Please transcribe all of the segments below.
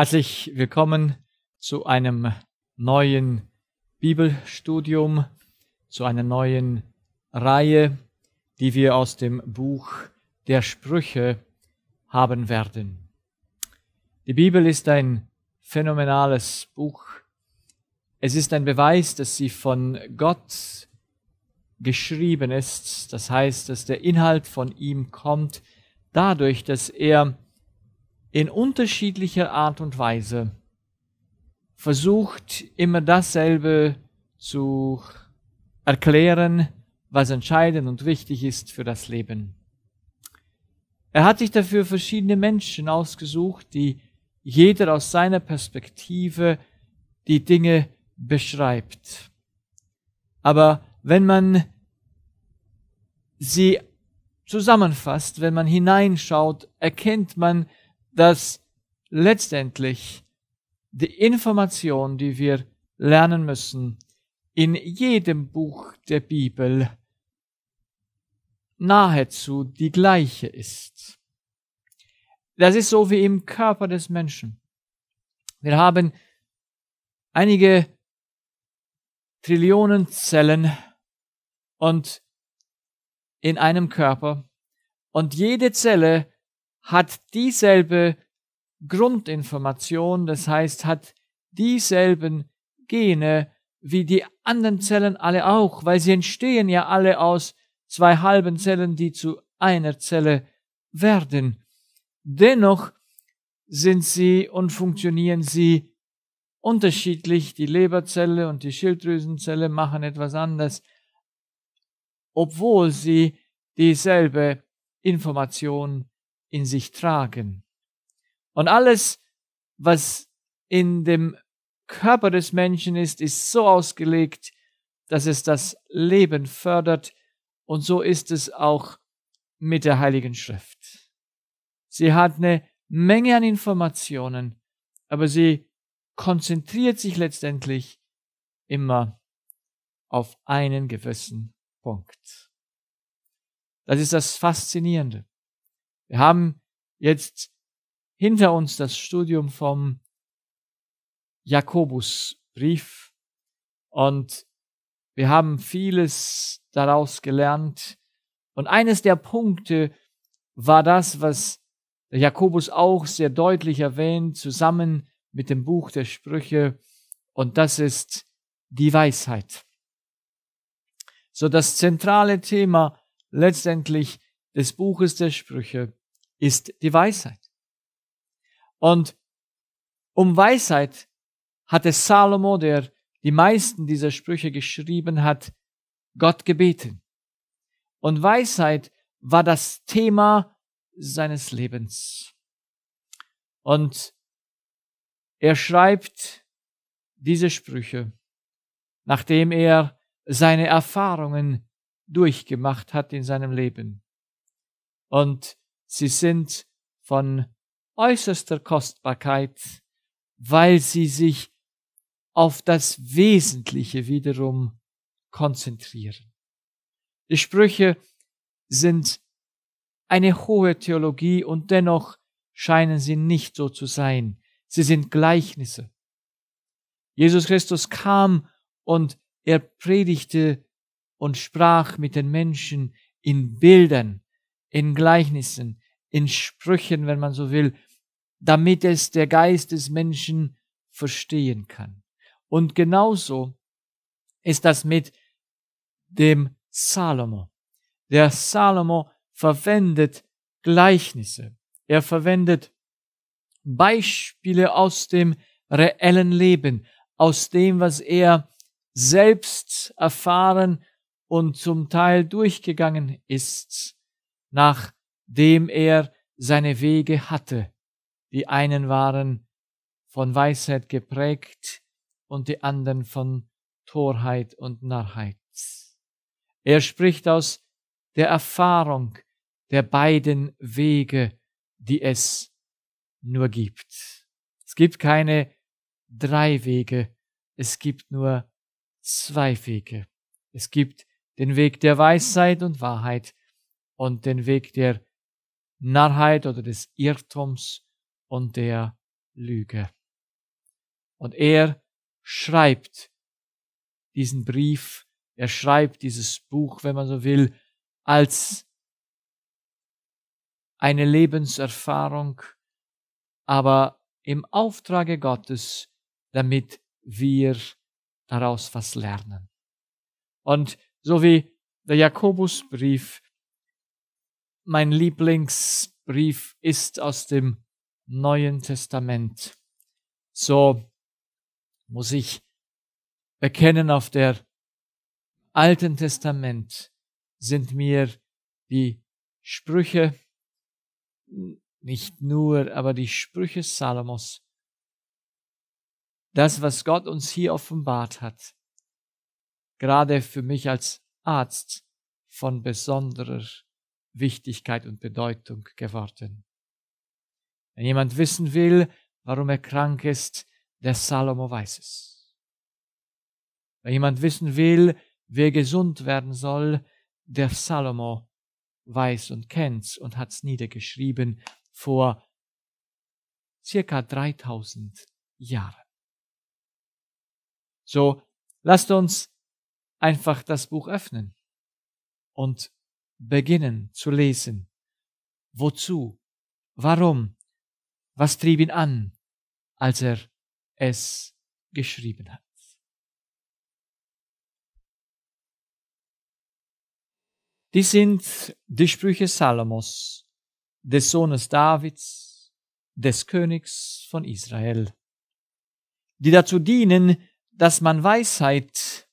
Herzlich willkommen zu einem neuen Bibelstudium, zu einer neuen Reihe, die wir aus dem Buch der Sprüche haben werden. Die Bibel ist ein phänomenales Buch. Es ist ein Beweis, dass sie von Gott geschrieben ist, das heißt, dass der Inhalt von ihm kommt, dadurch, dass er in unterschiedlicher Art und Weise versucht immer dasselbe zu erklären, was entscheidend und wichtig ist für das Leben. Er hat sich dafür verschiedene Menschen ausgesucht, die jeder aus seiner Perspektive die Dinge beschreibt. Aber wenn man sie zusammenfasst, wenn man hineinschaut, erkennt man, dass letztendlich die Information, die wir lernen müssen, in jedem Buch der Bibel nahezu die gleiche ist. Das ist so wie im Körper des Menschen. Wir haben einige Trillionen Zellen und in einem Körper und jede Zelle hat dieselbe Grundinformation, das heißt hat dieselben Gene wie die anderen Zellen alle auch, weil sie entstehen ja alle aus zwei halben Zellen, die zu einer Zelle werden. Dennoch sind sie und funktionieren sie unterschiedlich. Die Leberzelle und die Schilddrüsenzelle machen etwas anders, obwohl sie dieselbe Information in sich tragen. Und alles, was in dem Körper des Menschen ist, ist so ausgelegt, dass es das Leben fördert, und so ist es auch mit der Heiligen Schrift. Sie hat eine Menge an Informationen, aber sie konzentriert sich letztendlich immer auf einen gewissen Punkt. Das ist das Faszinierende. Wir haben jetzt hinter uns das Studium vom Jakobusbrief und wir haben vieles daraus gelernt. Und eines der Punkte war das, was Jakobus auch sehr deutlich erwähnt, zusammen mit dem Buch der Sprüche. Und das ist die Weisheit. So das zentrale Thema letztendlich des Buches der Sprüche ist die Weisheit. Und um Weisheit hatte Salomo, der die meisten dieser Sprüche geschrieben hat, Gott gebeten. Und Weisheit war das Thema seines Lebens. Und er schreibt diese Sprüche, nachdem er seine Erfahrungen durchgemacht hat in seinem Leben. Und Sie sind von äußerster Kostbarkeit, weil sie sich auf das Wesentliche wiederum konzentrieren. Die Sprüche sind eine hohe Theologie und dennoch scheinen sie nicht so zu sein. Sie sind Gleichnisse. Jesus Christus kam und er predigte und sprach mit den Menschen in Bildern, in Gleichnissen, in Sprüchen, wenn man so will, damit es der Geist des Menschen verstehen kann. Und genauso ist das mit dem Salomo. Der Salomo verwendet Gleichnisse. Er verwendet Beispiele aus dem reellen Leben, aus dem, was er selbst erfahren und zum Teil durchgegangen ist, nach dem er seine Wege hatte. Die einen waren von Weisheit geprägt und die anderen von Torheit und Narrheit. Er spricht aus der Erfahrung der beiden Wege, die es nur gibt. Es gibt keine drei Wege, es gibt nur zwei Wege. Es gibt den Weg der Weisheit und Wahrheit und den Weg der Narrheit oder des Irrtums und der Lüge. Und er schreibt diesen Brief, er schreibt dieses Buch, wenn man so will, als eine Lebenserfahrung, aber im Auftrage Gottes, damit wir daraus was lernen. Und so wie der Jakobusbrief mein Lieblingsbrief ist aus dem Neuen Testament. So muss ich erkennen, auf der Alten Testament sind mir die Sprüche, nicht nur, aber die Sprüche Salomos, das, was Gott uns hier offenbart hat, gerade für mich als Arzt von besonderer Wichtigkeit und Bedeutung geworden. Wenn jemand wissen will, warum er krank ist, der Salomo weiß es. Wenn jemand wissen will, wer gesund werden soll, der Salomo weiß und kennt's und hat's niedergeschrieben vor circa 3000 Jahren. So, lasst uns einfach das Buch öffnen und beginnen zu lesen. Wozu? Warum? Was trieb ihn an, als er es geschrieben hat? Dies sind die Sprüche Salomos, des Sohnes Davids, des Königs von Israel, die dazu dienen, dass man Weisheit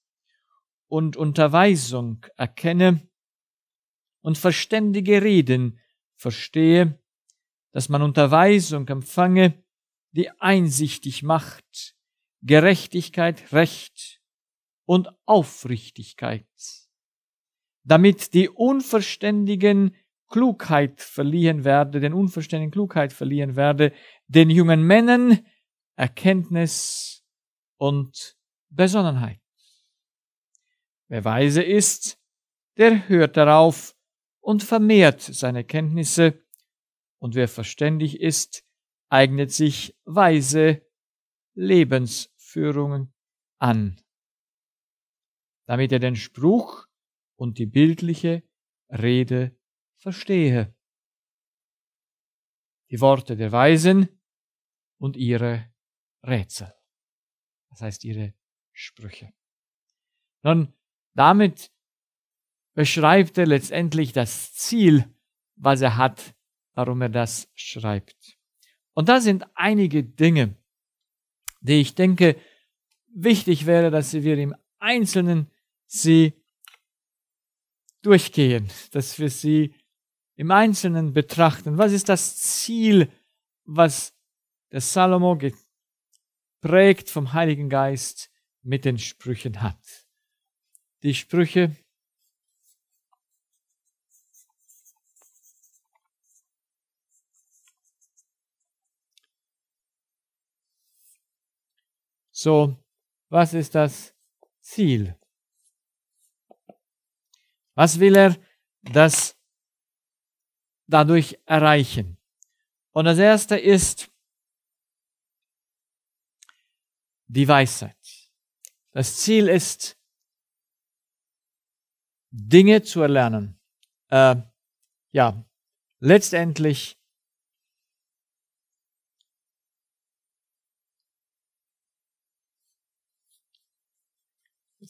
und Unterweisung erkenne und verständige Reden verstehe, dass man Unterweisung empfange, die einsichtig macht, Gerechtigkeit, Recht und Aufrichtigkeit, damit die Unverständigen Klugheit verliehen werde, den Unverständigen Klugheit verliehen werde, den jungen Männern Erkenntnis und Besonnenheit. Wer weise ist, der hört darauf, und vermehrt seine Kenntnisse, und wer verständig ist, eignet sich weise Lebensführungen an, damit er den Spruch und die bildliche Rede verstehe. Die Worte der Weisen und ihre Rätsel, das heißt ihre Sprüche. Nun, damit beschreibt er letztendlich das Ziel, was er hat, warum er das schreibt. Und da sind einige Dinge, die ich denke, wichtig wäre, dass wir im Einzelnen sie durchgehen, dass wir sie im Einzelnen betrachten. Was ist das Ziel, was der Salomo geprägt vom Heiligen Geist mit den Sprüchen hat? Die Sprüche So, was ist das Ziel? Was will er das dadurch erreichen? Und das erste ist die Weisheit. Das Ziel ist, Dinge zu erlernen. Äh, ja, letztendlich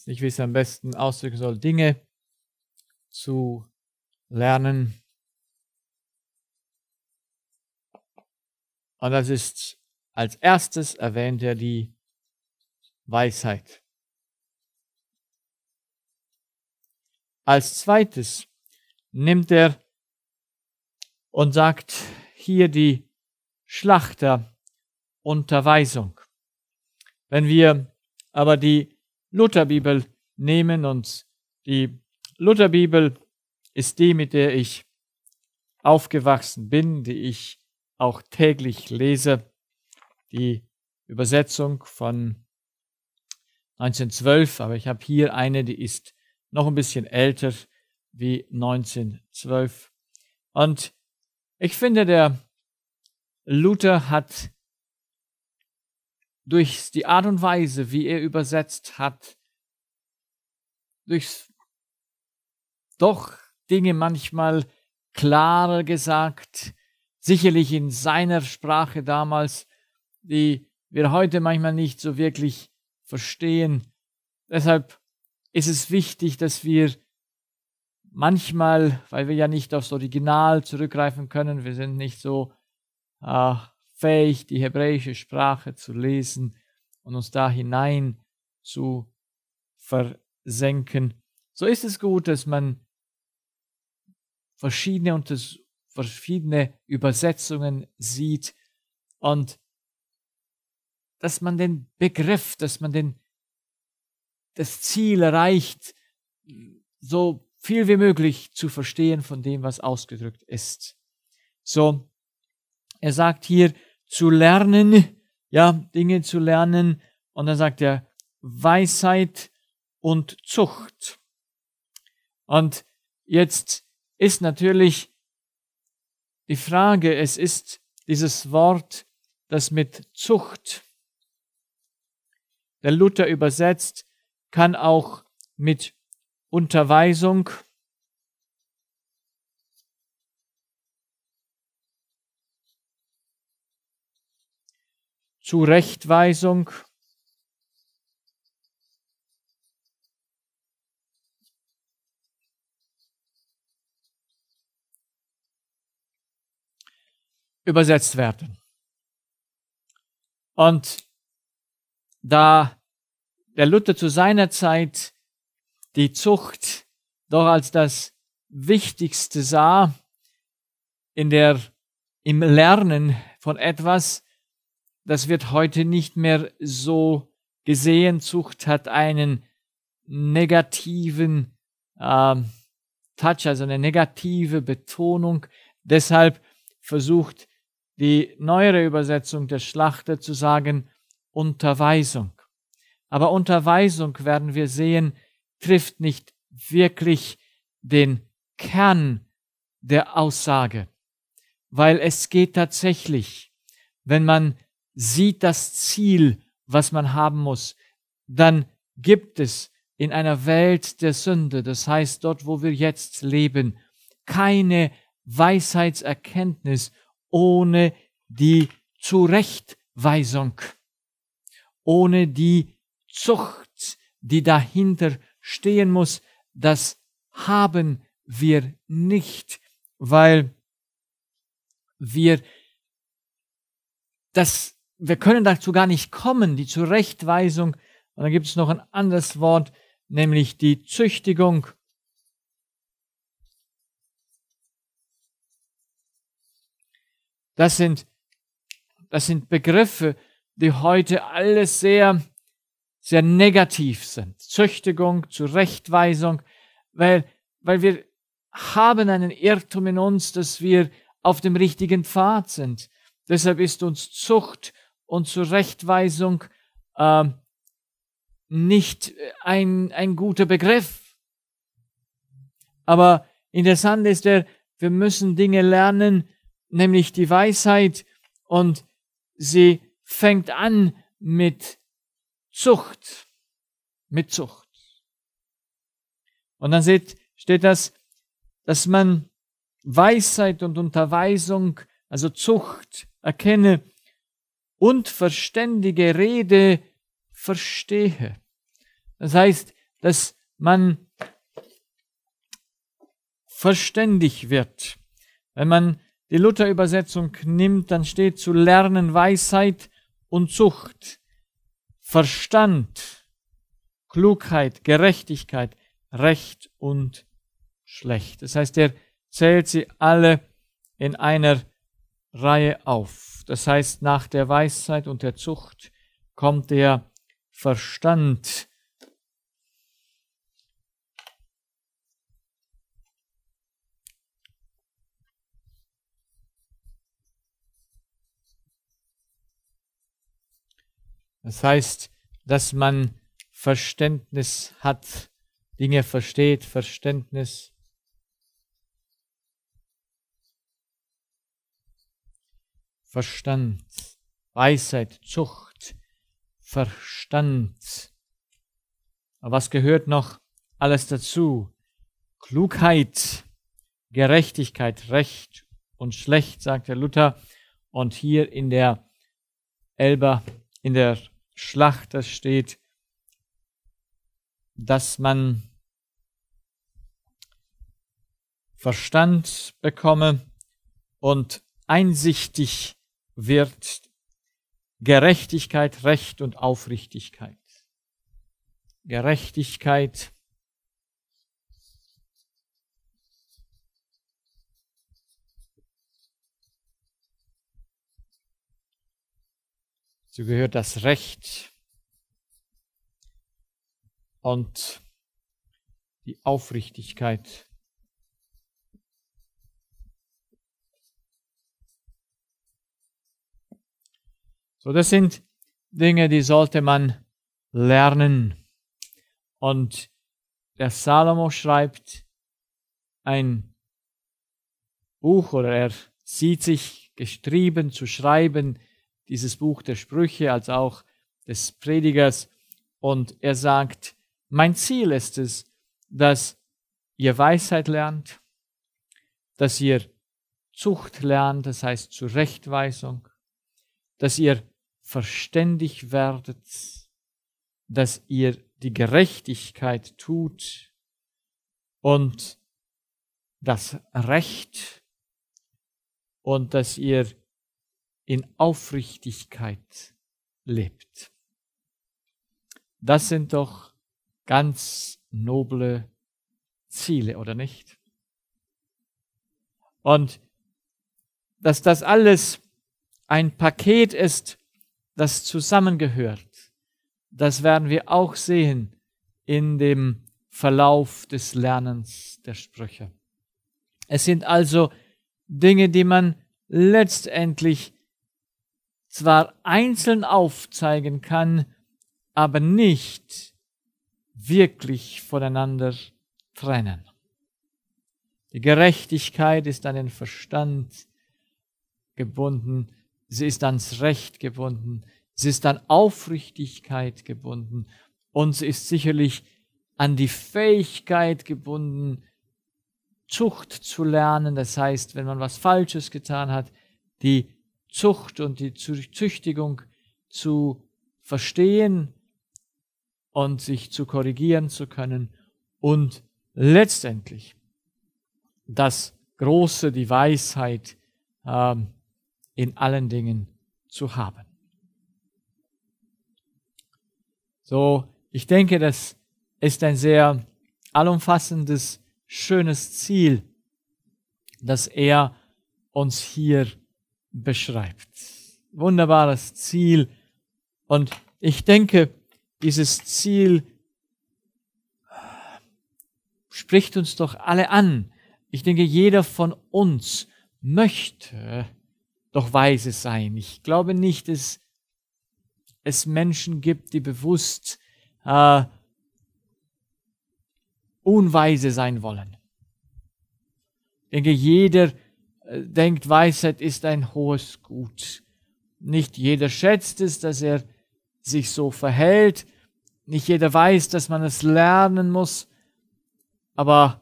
nicht, wie ich es am besten ausdrücken soll, Dinge zu lernen. Und das ist als erstes erwähnt er die Weisheit. Als zweites nimmt er und sagt hier die Schlachterunterweisung. Wenn wir aber die Lutherbibel nehmen und die Lutherbibel ist die, mit der ich aufgewachsen bin, die ich auch täglich lese. Die Übersetzung von 1912, aber ich habe hier eine, die ist noch ein bisschen älter wie 1912. Und ich finde, der Luther hat durch die Art und Weise, wie er übersetzt hat, durch doch Dinge manchmal klarer gesagt, sicherlich in seiner Sprache damals, die wir heute manchmal nicht so wirklich verstehen. Deshalb ist es wichtig, dass wir manchmal, weil wir ja nicht aufs Original zurückgreifen können, wir sind nicht so äh, fähig, die hebräische Sprache zu lesen und uns da hinein zu versenken. So ist es gut, dass man verschiedene, Unters verschiedene Übersetzungen sieht und dass man den Begriff, dass man den, das Ziel erreicht, so viel wie möglich zu verstehen von dem, was ausgedrückt ist. So, er sagt hier, zu lernen, ja, Dinge zu lernen. Und dann sagt er Weisheit und Zucht. Und jetzt ist natürlich die Frage, es ist dieses Wort, das mit Zucht, der Luther übersetzt, kann auch mit Unterweisung Zurechtweisung. übersetzt werden. Und da der Luther zu seiner Zeit die Zucht doch als das Wichtigste sah in der, im Lernen von etwas, das wird heute nicht mehr so gesehen. Zucht hat einen negativen äh, Touch, also eine negative Betonung. Deshalb versucht die neuere Übersetzung der Schlachter zu sagen Unterweisung. Aber Unterweisung werden wir sehen, trifft nicht wirklich den Kern der Aussage, weil es geht tatsächlich, wenn man sieht das Ziel, was man haben muss, dann gibt es in einer Welt der Sünde, das heißt dort, wo wir jetzt leben, keine Weisheitserkenntnis ohne die Zurechtweisung, ohne die Zucht, die dahinter stehen muss, das haben wir nicht, weil wir das wir können dazu gar nicht kommen, die Zurechtweisung. Und dann gibt es noch ein anderes Wort, nämlich die Züchtigung. Das sind, das sind Begriffe, die heute alles sehr, sehr negativ sind. Züchtigung, Zurechtweisung, weil, weil wir haben einen Irrtum in uns, dass wir auf dem richtigen Pfad sind. Deshalb ist uns Zucht und Zurechtweisung ähm, äh, nicht ein, ein guter Begriff. Aber interessant ist der, wir müssen Dinge lernen, nämlich die Weisheit, und sie fängt an mit Zucht, mit Zucht. Und dann seht, steht das, dass man Weisheit und Unterweisung, also Zucht, erkenne, und verständige Rede verstehe. Das heißt, dass man verständig wird. Wenn man die Luther-Übersetzung nimmt, dann steht zu lernen Weisheit und Zucht, Verstand, Klugheit, Gerechtigkeit, Recht und Schlecht. Das heißt, er zählt sie alle in einer Reihe auf. Das heißt, nach der Weisheit und der Zucht kommt der Verstand. Das heißt, dass man Verständnis hat, Dinge versteht, Verständnis Verstand, Weisheit, Zucht, Verstand. Aber was gehört noch alles dazu? Klugheit, Gerechtigkeit, Recht und Schlecht, sagt der Luther. Und hier in der Elber, in der Schlacht, das steht, dass man Verstand bekomme und einsichtig wird Gerechtigkeit, Recht und Aufrichtigkeit. Gerechtigkeit, So gehört das Recht und die Aufrichtigkeit So, das sind Dinge, die sollte man lernen. Und der Salomo schreibt ein Buch oder er sieht sich gestrieben zu schreiben, dieses Buch der Sprüche als auch des Predigers. Und er sagt, mein Ziel ist es, dass ihr Weisheit lernt, dass ihr Zucht lernt, das heißt Zurechtweisung, dass ihr verständig werdet, dass ihr die Gerechtigkeit tut und das Recht und dass ihr in Aufrichtigkeit lebt. Das sind doch ganz noble Ziele, oder nicht? Und dass das alles ein Paket ist, das zusammengehört. Das werden wir auch sehen in dem Verlauf des Lernens der Sprüche. Es sind also Dinge, die man letztendlich zwar einzeln aufzeigen kann, aber nicht wirklich voneinander trennen. Die Gerechtigkeit ist an den Verstand gebunden, sie ist ans Recht gebunden, sie ist an Aufrichtigkeit gebunden und sie ist sicherlich an die Fähigkeit gebunden, Zucht zu lernen. Das heißt, wenn man was Falsches getan hat, die Zucht und die Züchtigung zu verstehen und sich zu korrigieren zu können und letztendlich das Große, die Weisheit, ähm, in allen Dingen zu haben. So, ich denke, das ist ein sehr allumfassendes, schönes Ziel, das er uns hier beschreibt. Wunderbares Ziel. Und ich denke, dieses Ziel äh, spricht uns doch alle an. Ich denke, jeder von uns möchte doch weise sein. Ich glaube nicht, dass es Menschen gibt, die bewusst äh, unweise sein wollen. Ich denke, jeder äh, denkt, Weisheit ist ein hohes Gut. Nicht jeder schätzt es, dass er sich so verhält. Nicht jeder weiß, dass man es lernen muss. Aber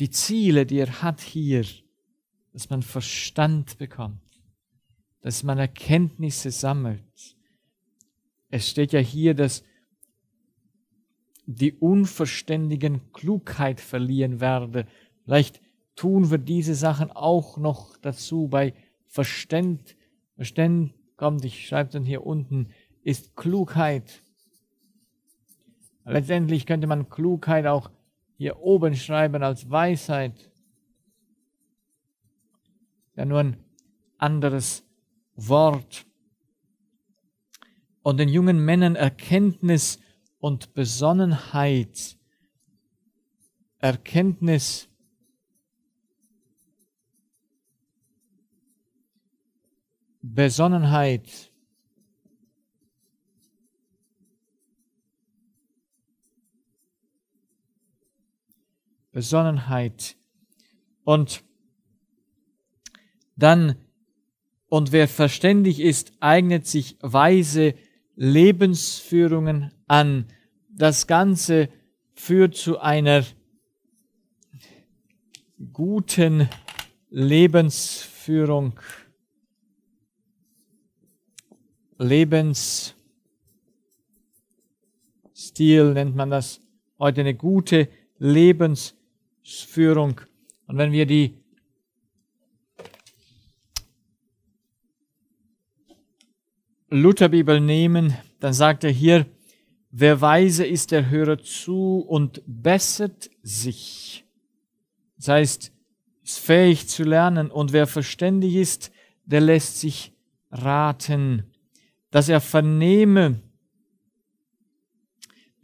die Ziele, die er hat hier, dass man Verstand bekommt dass man Erkenntnisse sammelt. Es steht ja hier, dass die Unverständigen Klugheit verlieren werde. Vielleicht tun wir diese Sachen auch noch dazu. Bei Verständ, Verständ kommt, ich schreibe dann hier unten, ist Klugheit. Letztendlich könnte man Klugheit auch hier oben schreiben als Weisheit. Ja, nur ein anderes Wort und den jungen Männern Erkenntnis und Besonnenheit, Erkenntnis Besonnenheit. Besonnenheit. Und dann und wer verständig ist, eignet sich weise Lebensführungen an. Das Ganze führt zu einer guten Lebensführung. Lebensstil nennt man das heute eine gute Lebensführung. Und wenn wir die Lutherbibel nehmen, dann sagt er hier, wer weise ist, der höre zu und bessert sich. Das heißt, ist fähig zu lernen und wer verständig ist, der lässt sich raten, dass er vernehme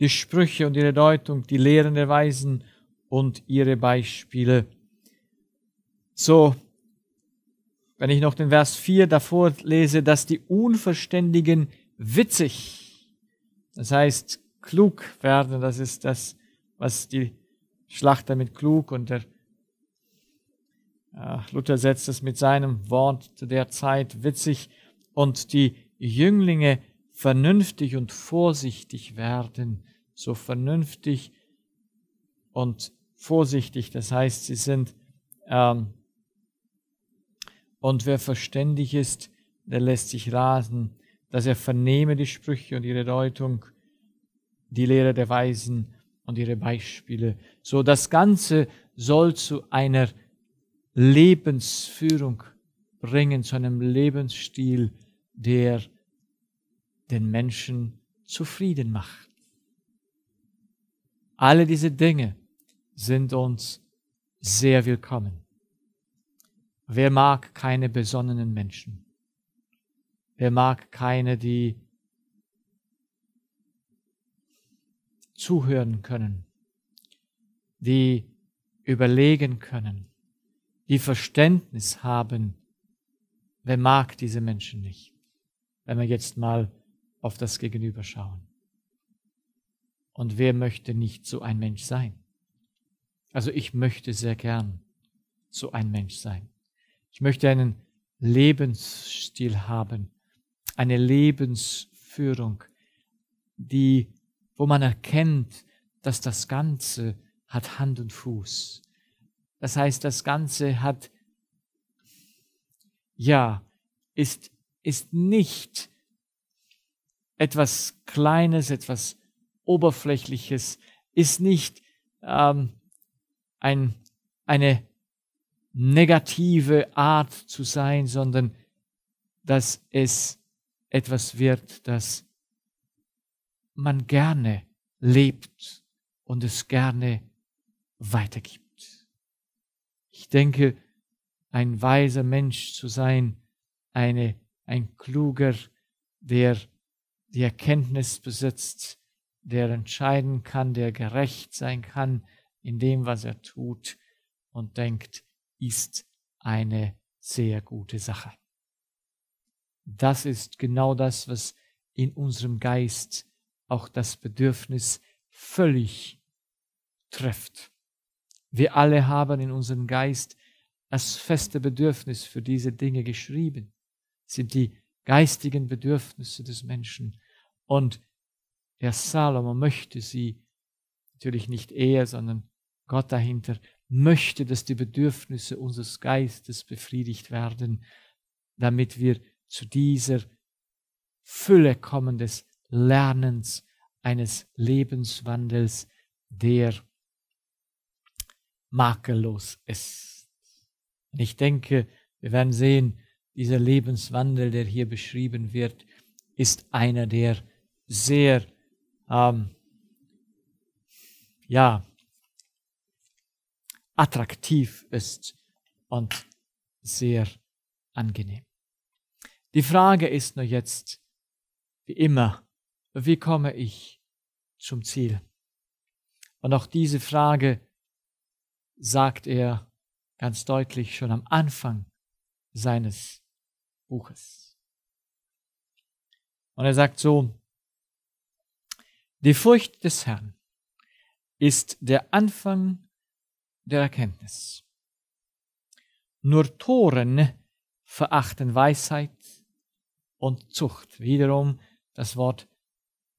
die Sprüche und ihre Deutung, die Lehren der Weisen und ihre Beispiele. So wenn ich noch den Vers 4 davor lese, dass die Unverständigen witzig, das heißt klug werden, das ist das, was die Schlachter mit klug und der äh, Luther setzt es mit seinem Wort zu der Zeit witzig und die Jünglinge vernünftig und vorsichtig werden, so vernünftig und vorsichtig, das heißt, sie sind ähm, und wer verständig ist, der lässt sich raten, dass er vernehme die Sprüche und ihre Deutung, die Lehre der Weisen und ihre Beispiele. So, das Ganze soll zu einer Lebensführung bringen, zu einem Lebensstil, der den Menschen zufrieden macht. Alle diese Dinge sind uns sehr willkommen. Wer mag keine besonnenen Menschen? Wer mag keine, die zuhören können, die überlegen können, die Verständnis haben? Wer mag diese Menschen nicht? Wenn wir jetzt mal auf das Gegenüber schauen. Und wer möchte nicht so ein Mensch sein? Also ich möchte sehr gern so ein Mensch sein. Ich möchte einen Lebensstil haben, eine Lebensführung, die, wo man erkennt, dass das Ganze hat Hand und Fuß. Das heißt, das Ganze hat, ja, ist, ist nicht etwas Kleines, etwas Oberflächliches, ist nicht ähm, ein, eine negative Art zu sein, sondern dass es etwas wird, das man gerne lebt und es gerne weitergibt. Ich denke, ein weiser Mensch zu sein, eine, ein kluger, der die Erkenntnis besitzt, der entscheiden kann, der gerecht sein kann in dem, was er tut und denkt, ist eine sehr gute Sache. Das ist genau das, was in unserem Geist auch das Bedürfnis völlig trifft. Wir alle haben in unserem Geist das feste Bedürfnis für diese Dinge geschrieben, sind die geistigen Bedürfnisse des Menschen. Und der Salomo möchte sie, natürlich nicht er, sondern Gott dahinter, möchte, dass die Bedürfnisse unseres Geistes befriedigt werden, damit wir zu dieser Fülle kommen des Lernens, eines Lebenswandels, der makellos ist. Und ich denke, wir werden sehen, dieser Lebenswandel, der hier beschrieben wird, ist einer, der sehr, ähm, ja, attraktiv ist und sehr angenehm. Die Frage ist nur jetzt, wie immer, wie komme ich zum Ziel? Und auch diese Frage sagt er ganz deutlich schon am Anfang seines Buches. Und er sagt so, die Furcht des Herrn ist der Anfang der Erkenntnis. Nur Toren verachten Weisheit und Zucht. Wiederum das Wort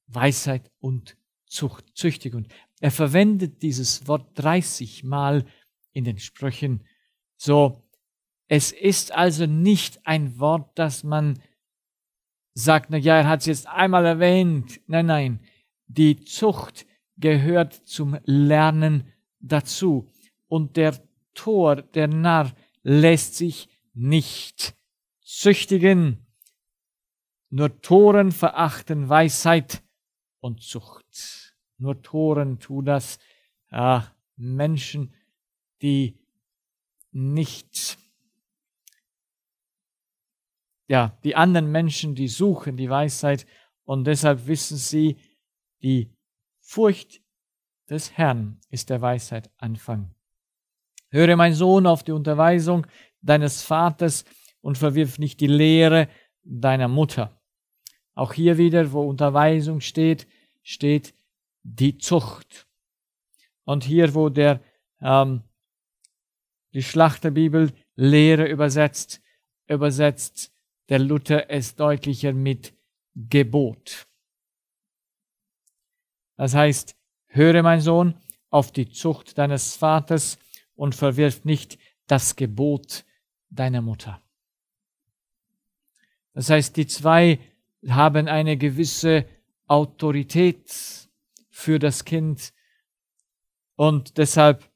Weisheit und Zucht, Züchtigung. Er verwendet dieses Wort 30 Mal in den Sprüchen. So, es ist also nicht ein Wort, das man sagt, na ja, er hat es jetzt einmal erwähnt. Nein, nein, die Zucht gehört zum Lernen dazu und der Tor, der Narr, lässt sich nicht züchtigen. Nur Toren verachten Weisheit und Zucht. Nur Toren tun das. Ja, Menschen, die nicht, ja, die anderen Menschen, die suchen die Weisheit und deshalb wissen sie, die Furcht des Herrn ist der Weisheit Anfang. Höre, mein Sohn, auf die Unterweisung deines Vaters und verwirf nicht die Lehre deiner Mutter. Auch hier wieder, wo Unterweisung steht, steht die Zucht. Und hier, wo der ähm, die Schlachterbibel Lehre übersetzt, übersetzt der Luther es deutlicher mit Gebot. Das heißt, höre mein Sohn auf die Zucht deines Vaters und verwirf nicht das Gebot deiner Mutter. Das heißt, die zwei haben eine gewisse Autorität für das Kind und deshalb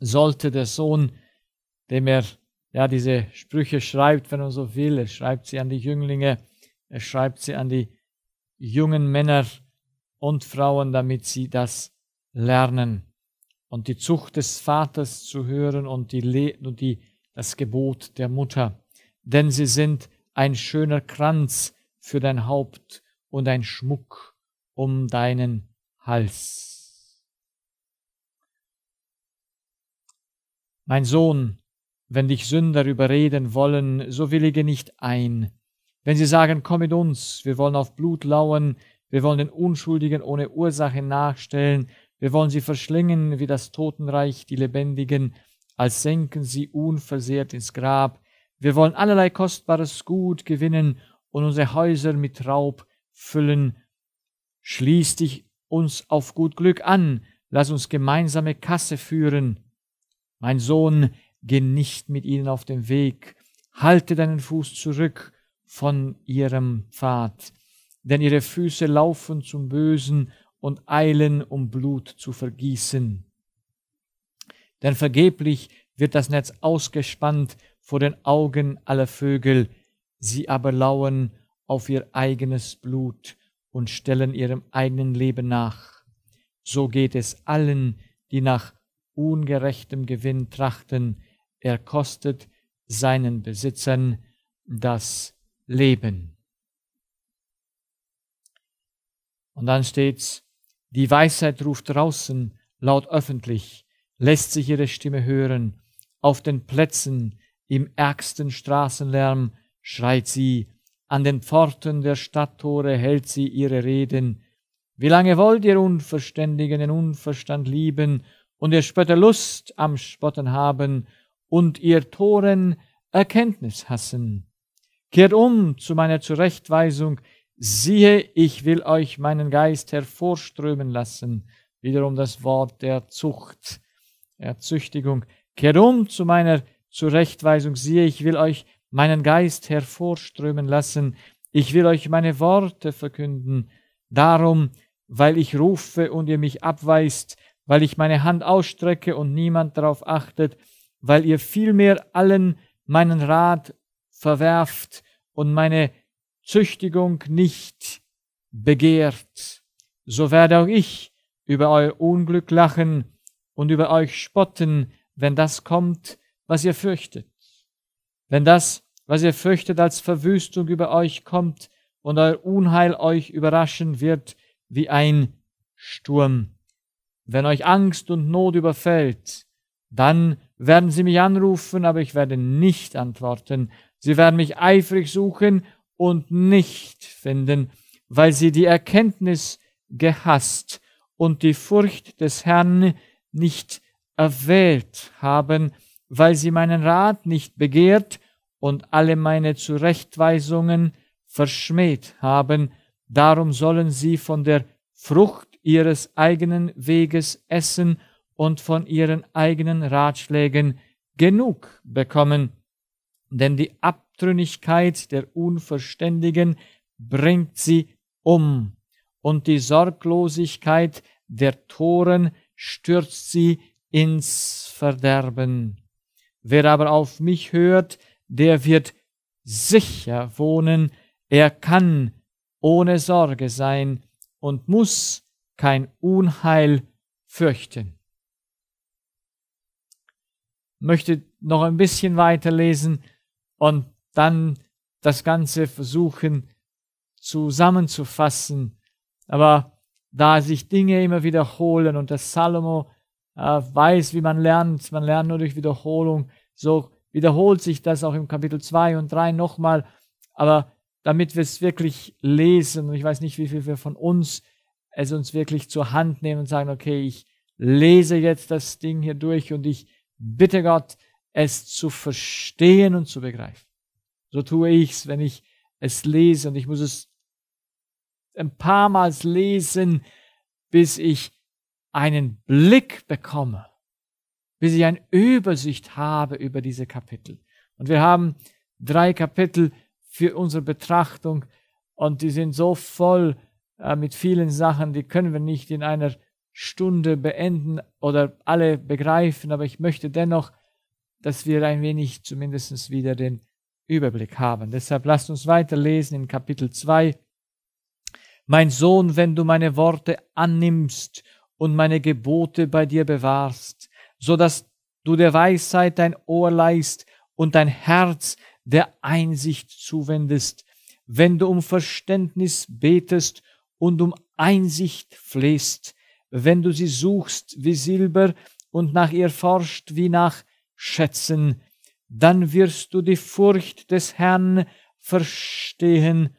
sollte der Sohn, dem er ja diese Sprüche schreibt, wenn er so will, er schreibt sie an die Jünglinge, er schreibt sie an die jungen Männer und Frauen, damit sie das lernen und die Zucht des Vaters zu hören und, die, und die, das Gebot der Mutter. Denn sie sind ein schöner Kranz für dein Haupt und ein Schmuck um deinen Hals. Mein Sohn, wenn dich Sünder überreden wollen, so willige nicht ein. Wenn sie sagen, komm mit uns, wir wollen auf Blut lauern, wir wollen den Unschuldigen ohne Ursache nachstellen, wir wollen sie verschlingen wie das Totenreich die Lebendigen, als senken sie unversehrt ins Grab. Wir wollen allerlei kostbares Gut gewinnen und unsere Häuser mit Raub füllen. Schließ dich uns auf gut Glück an, lass uns gemeinsame Kasse führen. Mein Sohn, geh nicht mit ihnen auf den Weg, halte deinen Fuß zurück von ihrem Pfad, denn ihre Füße laufen zum Bösen und eilen, um Blut zu vergießen. Denn vergeblich wird das Netz ausgespannt vor den Augen aller Vögel, sie aber lauern auf ihr eigenes Blut und stellen ihrem eigenen Leben nach. So geht es allen, die nach ungerechtem Gewinn trachten, er kostet seinen Besitzern das Leben. Und dann steht's, die Weisheit ruft draußen laut öffentlich, lässt sich ihre Stimme hören. Auf den Plätzen, im ärgsten Straßenlärm schreit sie, an den Pforten der Stadttore hält sie ihre Reden. Wie lange wollt ihr Unverständigen den Unverstand lieben und ihr Spötter Lust am Spotten haben und ihr Toren Erkenntnis hassen? Kehrt um zu meiner Zurechtweisung, siehe, ich will euch meinen Geist hervorströmen lassen, wiederum das Wort der Zucht, der Züchtigung. Kehrt um zu meiner Zurechtweisung, siehe, ich will euch meinen Geist hervorströmen lassen, ich will euch meine Worte verkünden, darum, weil ich rufe und ihr mich abweist, weil ich meine Hand ausstrecke und niemand darauf achtet, weil ihr vielmehr allen meinen Rat verwerft und meine Züchtigung nicht begehrt, so werde auch ich über euer Unglück lachen und über euch spotten, wenn das kommt, was ihr fürchtet. Wenn das, was ihr fürchtet, als Verwüstung über euch kommt und euer Unheil euch überraschen wird wie ein Sturm. Wenn euch Angst und Not überfällt, dann werden sie mich anrufen, aber ich werde nicht antworten. Sie werden mich eifrig suchen und nicht finden, weil sie die Erkenntnis gehasst und die Furcht des Herrn nicht erwählt haben, weil sie meinen Rat nicht begehrt und alle meine Zurechtweisungen verschmäht haben, darum sollen sie von der Frucht ihres eigenen Weges essen und von ihren eigenen Ratschlägen genug bekommen denn die Abtrünnigkeit der Unverständigen bringt sie um, und die Sorglosigkeit der Toren stürzt sie ins Verderben. Wer aber auf mich hört, der wird sicher wohnen, er kann ohne Sorge sein und muss kein Unheil fürchten. Möchte noch ein bisschen weiterlesen, und dann das Ganze versuchen zusammenzufassen. Aber da sich Dinge immer wiederholen und das Salomo äh, weiß, wie man lernt, man lernt nur durch Wiederholung, so wiederholt sich das auch im Kapitel 2 und 3 nochmal, aber damit wir es wirklich lesen, und ich weiß nicht, wie viel wir von uns es uns wirklich zur Hand nehmen und sagen, okay, ich lese jetzt das Ding hier durch und ich bitte Gott, es zu verstehen und zu begreifen. So tue ich es, wenn ich es lese und ich muss es ein paar Mal lesen, bis ich einen Blick bekomme, bis ich eine Übersicht habe über diese Kapitel. Und wir haben drei Kapitel für unsere Betrachtung und die sind so voll äh, mit vielen Sachen, die können wir nicht in einer Stunde beenden oder alle begreifen, aber ich möchte dennoch dass wir ein wenig zumindest wieder den Überblick haben. Deshalb lasst uns weiterlesen in Kapitel 2. Mein Sohn, wenn du meine Worte annimmst und meine Gebote bei dir bewahrst, so dass du der Weisheit dein Ohr leist und dein Herz der Einsicht zuwendest, wenn du um Verständnis betest und um Einsicht flehst, wenn du sie suchst wie Silber und nach ihr forscht wie nach schätzen, dann wirst du die Furcht des Herrn verstehen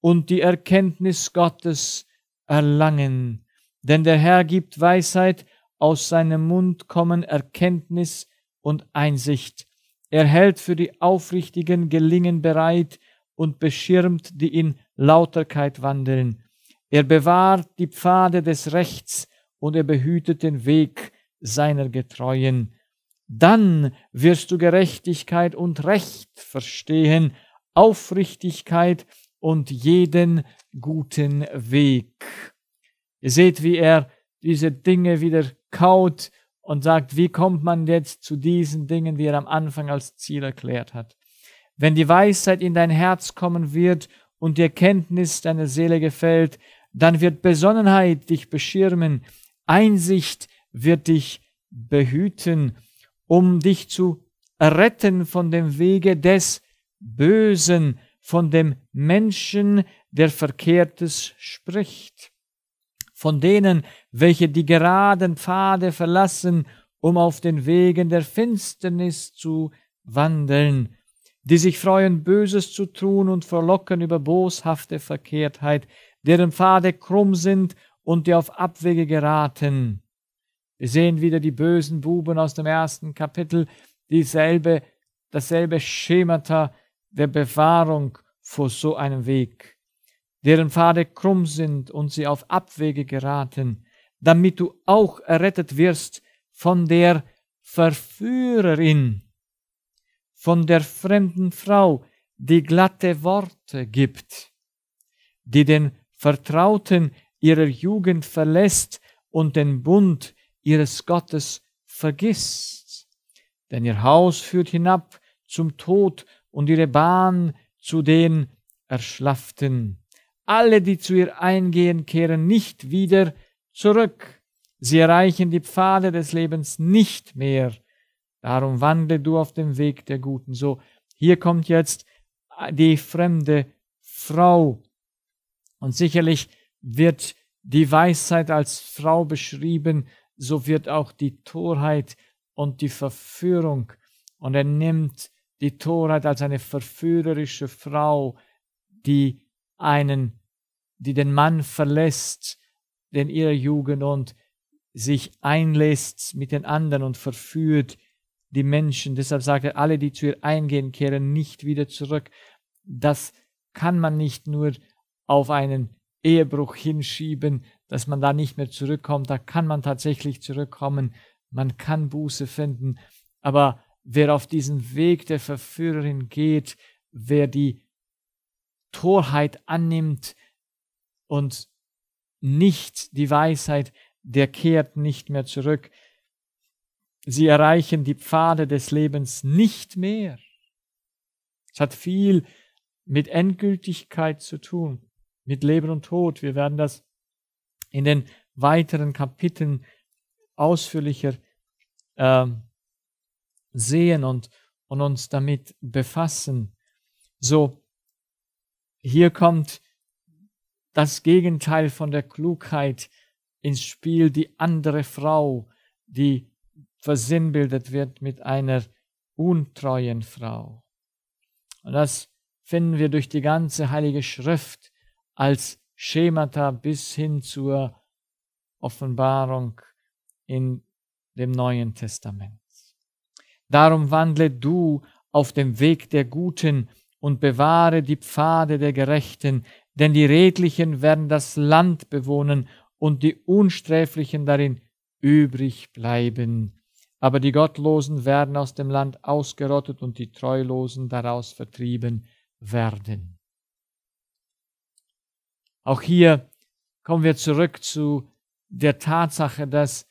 und die Erkenntnis Gottes erlangen. Denn der Herr gibt Weisheit, aus seinem Mund kommen Erkenntnis und Einsicht. Er hält für die Aufrichtigen Gelingen bereit und beschirmt die in Lauterkeit wandeln. Er bewahrt die Pfade des Rechts und er behütet den Weg seiner Getreuen. Dann wirst du Gerechtigkeit und Recht verstehen, Aufrichtigkeit und jeden guten Weg. Ihr seht, wie er diese Dinge wieder kaut und sagt, wie kommt man jetzt zu diesen Dingen, die er am Anfang als Ziel erklärt hat. Wenn die Weisheit in dein Herz kommen wird und die Erkenntnis deiner Seele gefällt, dann wird Besonnenheit dich beschirmen, Einsicht wird dich behüten um dich zu retten von dem Wege des Bösen, von dem Menschen, der Verkehrtes spricht, von denen, welche die geraden Pfade verlassen, um auf den Wegen der Finsternis zu wandeln, die sich freuen, Böses zu tun und verlocken über boshafte Verkehrtheit, deren Pfade krumm sind und die auf Abwege geraten. Wir sehen wieder die bösen Buben aus dem ersten Kapitel, dieselbe, dasselbe Schemata der Bewahrung vor so einem Weg, deren Pfade krumm sind und sie auf Abwege geraten, damit du auch errettet wirst von der Verführerin, von der fremden Frau, die glatte Worte gibt, die den Vertrauten ihrer Jugend verlässt und den Bund ihres Gottes vergisst. Denn ihr Haus führt hinab zum Tod und ihre Bahn zu den Erschlafften. Alle, die zu ihr eingehen, kehren nicht wieder zurück. Sie erreichen die Pfade des Lebens nicht mehr. Darum wandle du auf dem Weg der Guten. So, hier kommt jetzt die fremde Frau. Und sicherlich wird die Weisheit als Frau beschrieben, so wird auch die Torheit und die Verführung. Und er nimmt die Torheit als eine verführerische Frau, die einen, die den Mann verlässt, den ihrer Jugend und sich einlässt mit den anderen und verführt die Menschen. Deshalb sagt er, alle, die zu ihr eingehen, kehren nicht wieder zurück. Das kann man nicht nur auf einen Ehebruch hinschieben, dass man da nicht mehr zurückkommt. Da kann man tatsächlich zurückkommen. Man kann Buße finden. Aber wer auf diesen Weg der Verführerin geht, wer die Torheit annimmt und nicht die Weisheit, der kehrt nicht mehr zurück. Sie erreichen die Pfade des Lebens nicht mehr. Es hat viel mit Endgültigkeit zu tun, mit Leben und Tod. Wir werden das in den weiteren Kapiteln ausführlicher äh, sehen und, und uns damit befassen. So, hier kommt das Gegenteil von der Klugheit ins Spiel, die andere Frau, die versinnbildet wird mit einer untreuen Frau. Und das finden wir durch die ganze Heilige Schrift als Schemata bis hin zur Offenbarung in dem Neuen Testament. Darum wandle du auf dem Weg der Guten und bewahre die Pfade der Gerechten, denn die Redlichen werden das Land bewohnen und die Unsträflichen darin übrig bleiben. Aber die Gottlosen werden aus dem Land ausgerottet und die Treulosen daraus vertrieben werden. Auch hier kommen wir zurück zu der Tatsache, dass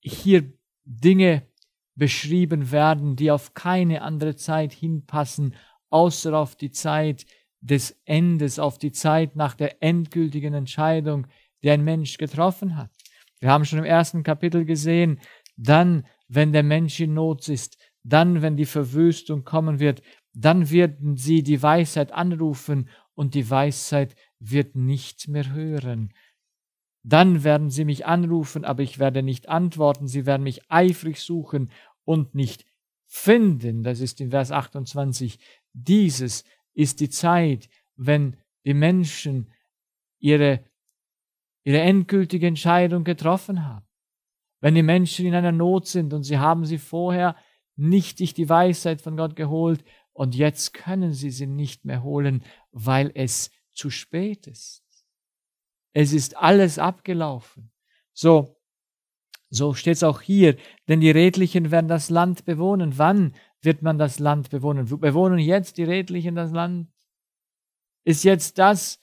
hier Dinge beschrieben werden, die auf keine andere Zeit hinpassen, außer auf die Zeit des Endes, auf die Zeit nach der endgültigen Entscheidung, die ein Mensch getroffen hat. Wir haben schon im ersten Kapitel gesehen, dann, wenn der Mensch in Not ist, dann, wenn die Verwüstung kommen wird, dann werden sie die Weisheit anrufen und die Weisheit wird nicht mehr hören. Dann werden sie mich anrufen, aber ich werde nicht antworten. Sie werden mich eifrig suchen und nicht finden. Das ist in Vers 28. Dieses ist die Zeit, wenn die Menschen ihre, ihre endgültige Entscheidung getroffen haben. Wenn die Menschen in einer Not sind und sie haben sie vorher nichtig die Weisheit von Gott geholt, und jetzt können sie sie nicht mehr holen, weil es zu spät ist. Es ist alles abgelaufen. So, so steht es auch hier, denn die Redlichen werden das Land bewohnen. Wann wird man das Land bewohnen? Bewohnen jetzt die Redlichen das Land? Ist jetzt das,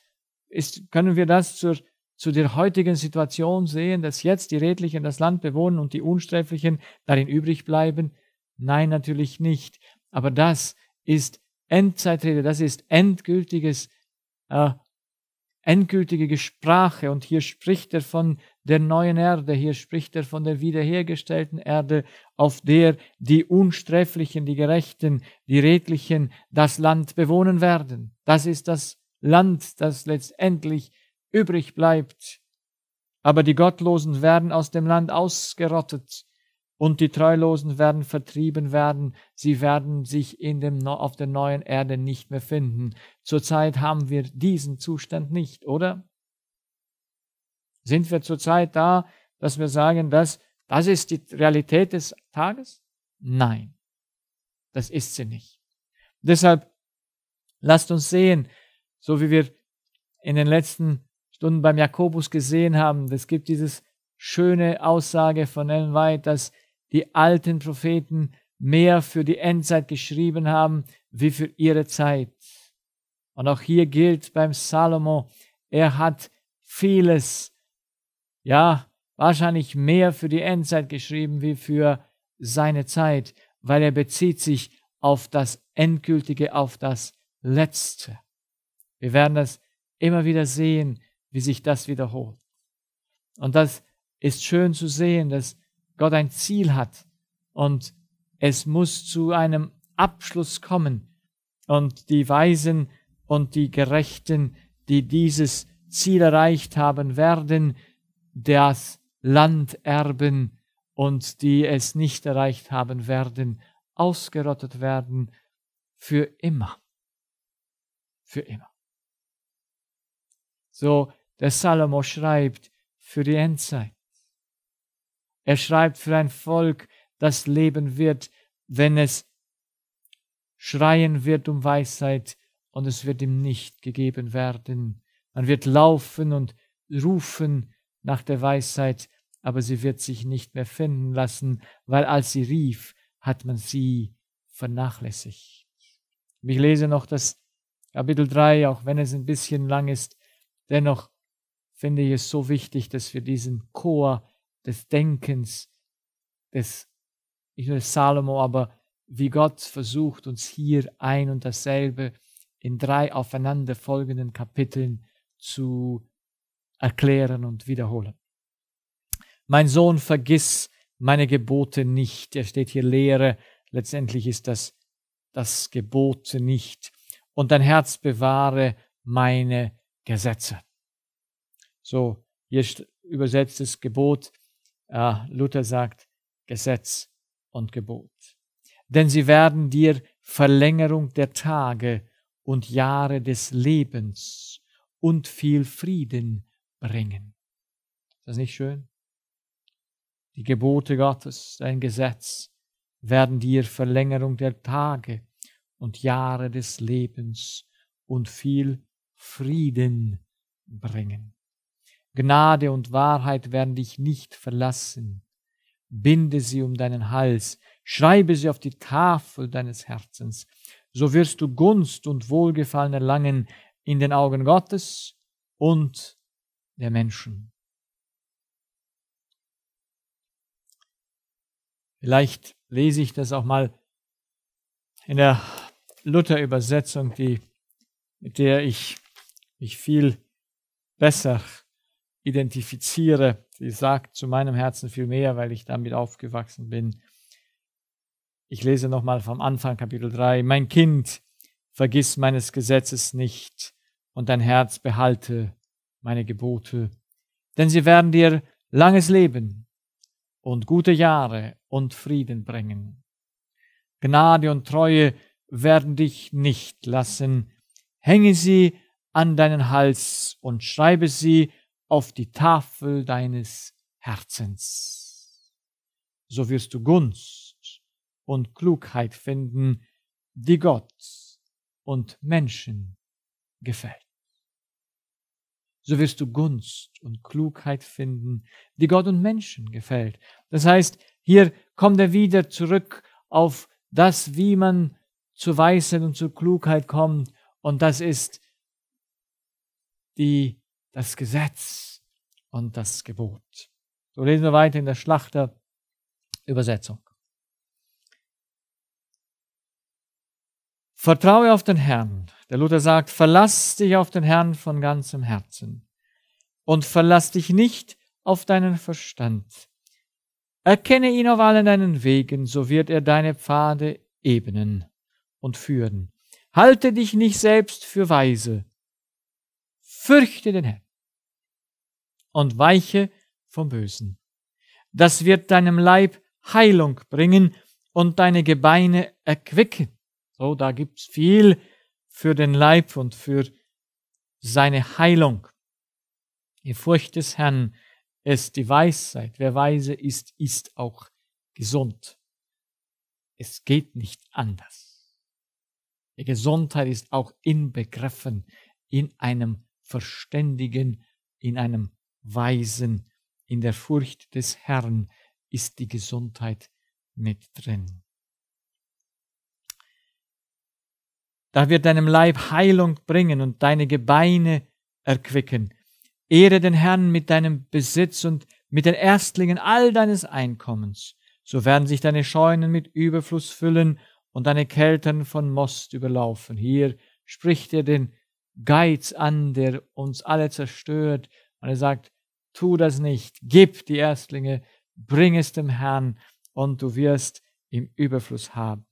ist, können wir das zur, zu der heutigen Situation sehen, dass jetzt die Redlichen das Land bewohnen und die Unsträflichen darin übrig bleiben? Nein, natürlich nicht. Aber das ist Endzeitrede, das ist endgültiges, äh, endgültige Sprache. Und hier spricht er von der neuen Erde, hier spricht er von der wiederhergestellten Erde, auf der die Unsträflichen, die Gerechten, die Redlichen das Land bewohnen werden. Das ist das Land, das letztendlich übrig bleibt. Aber die Gottlosen werden aus dem Land ausgerottet und die Treulosen werden vertrieben werden, sie werden sich in dem, auf der neuen Erde nicht mehr finden. Zurzeit haben wir diesen Zustand nicht, oder? Sind wir zurzeit da, dass wir sagen, dass das ist die Realität des Tages? Nein, das ist sie nicht. Deshalb lasst uns sehen, so wie wir in den letzten Stunden beim Jakobus gesehen haben, es gibt dieses schöne Aussage von Ellen White, dass die alten Propheten mehr für die Endzeit geschrieben haben wie für ihre Zeit. Und auch hier gilt beim Salomo, er hat vieles, ja, wahrscheinlich mehr für die Endzeit geschrieben wie für seine Zeit, weil er bezieht sich auf das Endgültige, auf das Letzte. Wir werden das immer wieder sehen, wie sich das wiederholt. Und das ist schön zu sehen, dass Gott ein Ziel hat und es muss zu einem Abschluss kommen. Und die Weisen und die Gerechten, die dieses Ziel erreicht haben, werden das Land erben und die es nicht erreicht haben, werden ausgerottet werden für immer. Für immer. So, der Salomo schreibt für die Endzeit. Er schreibt für ein Volk, das leben wird, wenn es schreien wird um Weisheit und es wird ihm nicht gegeben werden. Man wird laufen und rufen nach der Weisheit, aber sie wird sich nicht mehr finden lassen, weil als sie rief, hat man sie vernachlässigt. Ich lese noch das Kapitel 3, auch wenn es ein bisschen lang ist, dennoch finde ich es so wichtig, dass wir diesen Chor des Denkens, des, ich will Salomo, aber wie Gott versucht, uns hier ein und dasselbe in drei aufeinanderfolgenden Kapiteln zu erklären und wiederholen. Mein Sohn, vergiss meine Gebote nicht. Er steht hier Lehre. Letztendlich ist das das Gebote nicht. Und dein Herz bewahre meine Gesetze. So, hier übersetzt das Gebot ja, ah, Luther sagt Gesetz und Gebot. Denn sie werden dir Verlängerung der Tage und Jahre des Lebens und viel Frieden bringen. Ist das nicht schön? Die Gebote Gottes, dein Gesetz, werden dir Verlängerung der Tage und Jahre des Lebens und viel Frieden bringen. Gnade und Wahrheit werden dich nicht verlassen. Binde sie um deinen Hals, schreibe sie auf die Tafel deines Herzens, so wirst du Gunst und Wohlgefallen erlangen in den Augen Gottes und der Menschen. Vielleicht lese ich das auch mal in der Luther-Übersetzung, die, mit der ich mich viel besser identifiziere. Sie sagt zu meinem Herzen viel mehr, weil ich damit aufgewachsen bin. Ich lese nochmal vom Anfang Kapitel 3. Mein Kind, vergiss meines Gesetzes nicht und dein Herz behalte meine Gebote, denn sie werden dir langes Leben und gute Jahre und Frieden bringen. Gnade und Treue werden dich nicht lassen. Hänge sie an deinen Hals und schreibe sie auf die Tafel deines Herzens. So wirst du Gunst und Klugheit finden, die Gott und Menschen gefällt. So wirst du Gunst und Klugheit finden, die Gott und Menschen gefällt. Das heißt, hier kommt er wieder zurück auf das, wie man zu Weisheit und zu Klugheit kommt, und das ist die das Gesetz und das Gebot. So lesen wir weiter in der Schlachter Übersetzung. Vertraue auf den Herrn. Der Luther sagt, verlass dich auf den Herrn von ganzem Herzen und verlass dich nicht auf deinen Verstand. Erkenne ihn auf allen deinen Wegen, so wird er deine Pfade ebnen und führen. Halte dich nicht selbst für weise, fürchte den Herrn und weiche vom Bösen. Das wird deinem Leib Heilung bringen und deine Gebeine erquicken. So, da gibt's viel für den Leib und für seine Heilung. Die Furcht des Herrn ist die Weisheit. Wer weise ist, ist auch gesund. Es geht nicht anders. Die Gesundheit ist auch inbegriffen in einem Verständigen in einem Weisen, in der Furcht des Herrn ist die Gesundheit mit drin. Da wird deinem Leib Heilung bringen und deine Gebeine erquicken, ehre den Herrn mit deinem Besitz und mit den Erstlingen all deines Einkommens, so werden sich deine Scheunen mit Überfluss füllen und deine Keltern von Most überlaufen. Hier spricht er den Geiz an, der uns alle zerstört. Und er sagt, tu das nicht, gib die Erstlinge, bring es dem Herrn und du wirst im Überfluss haben.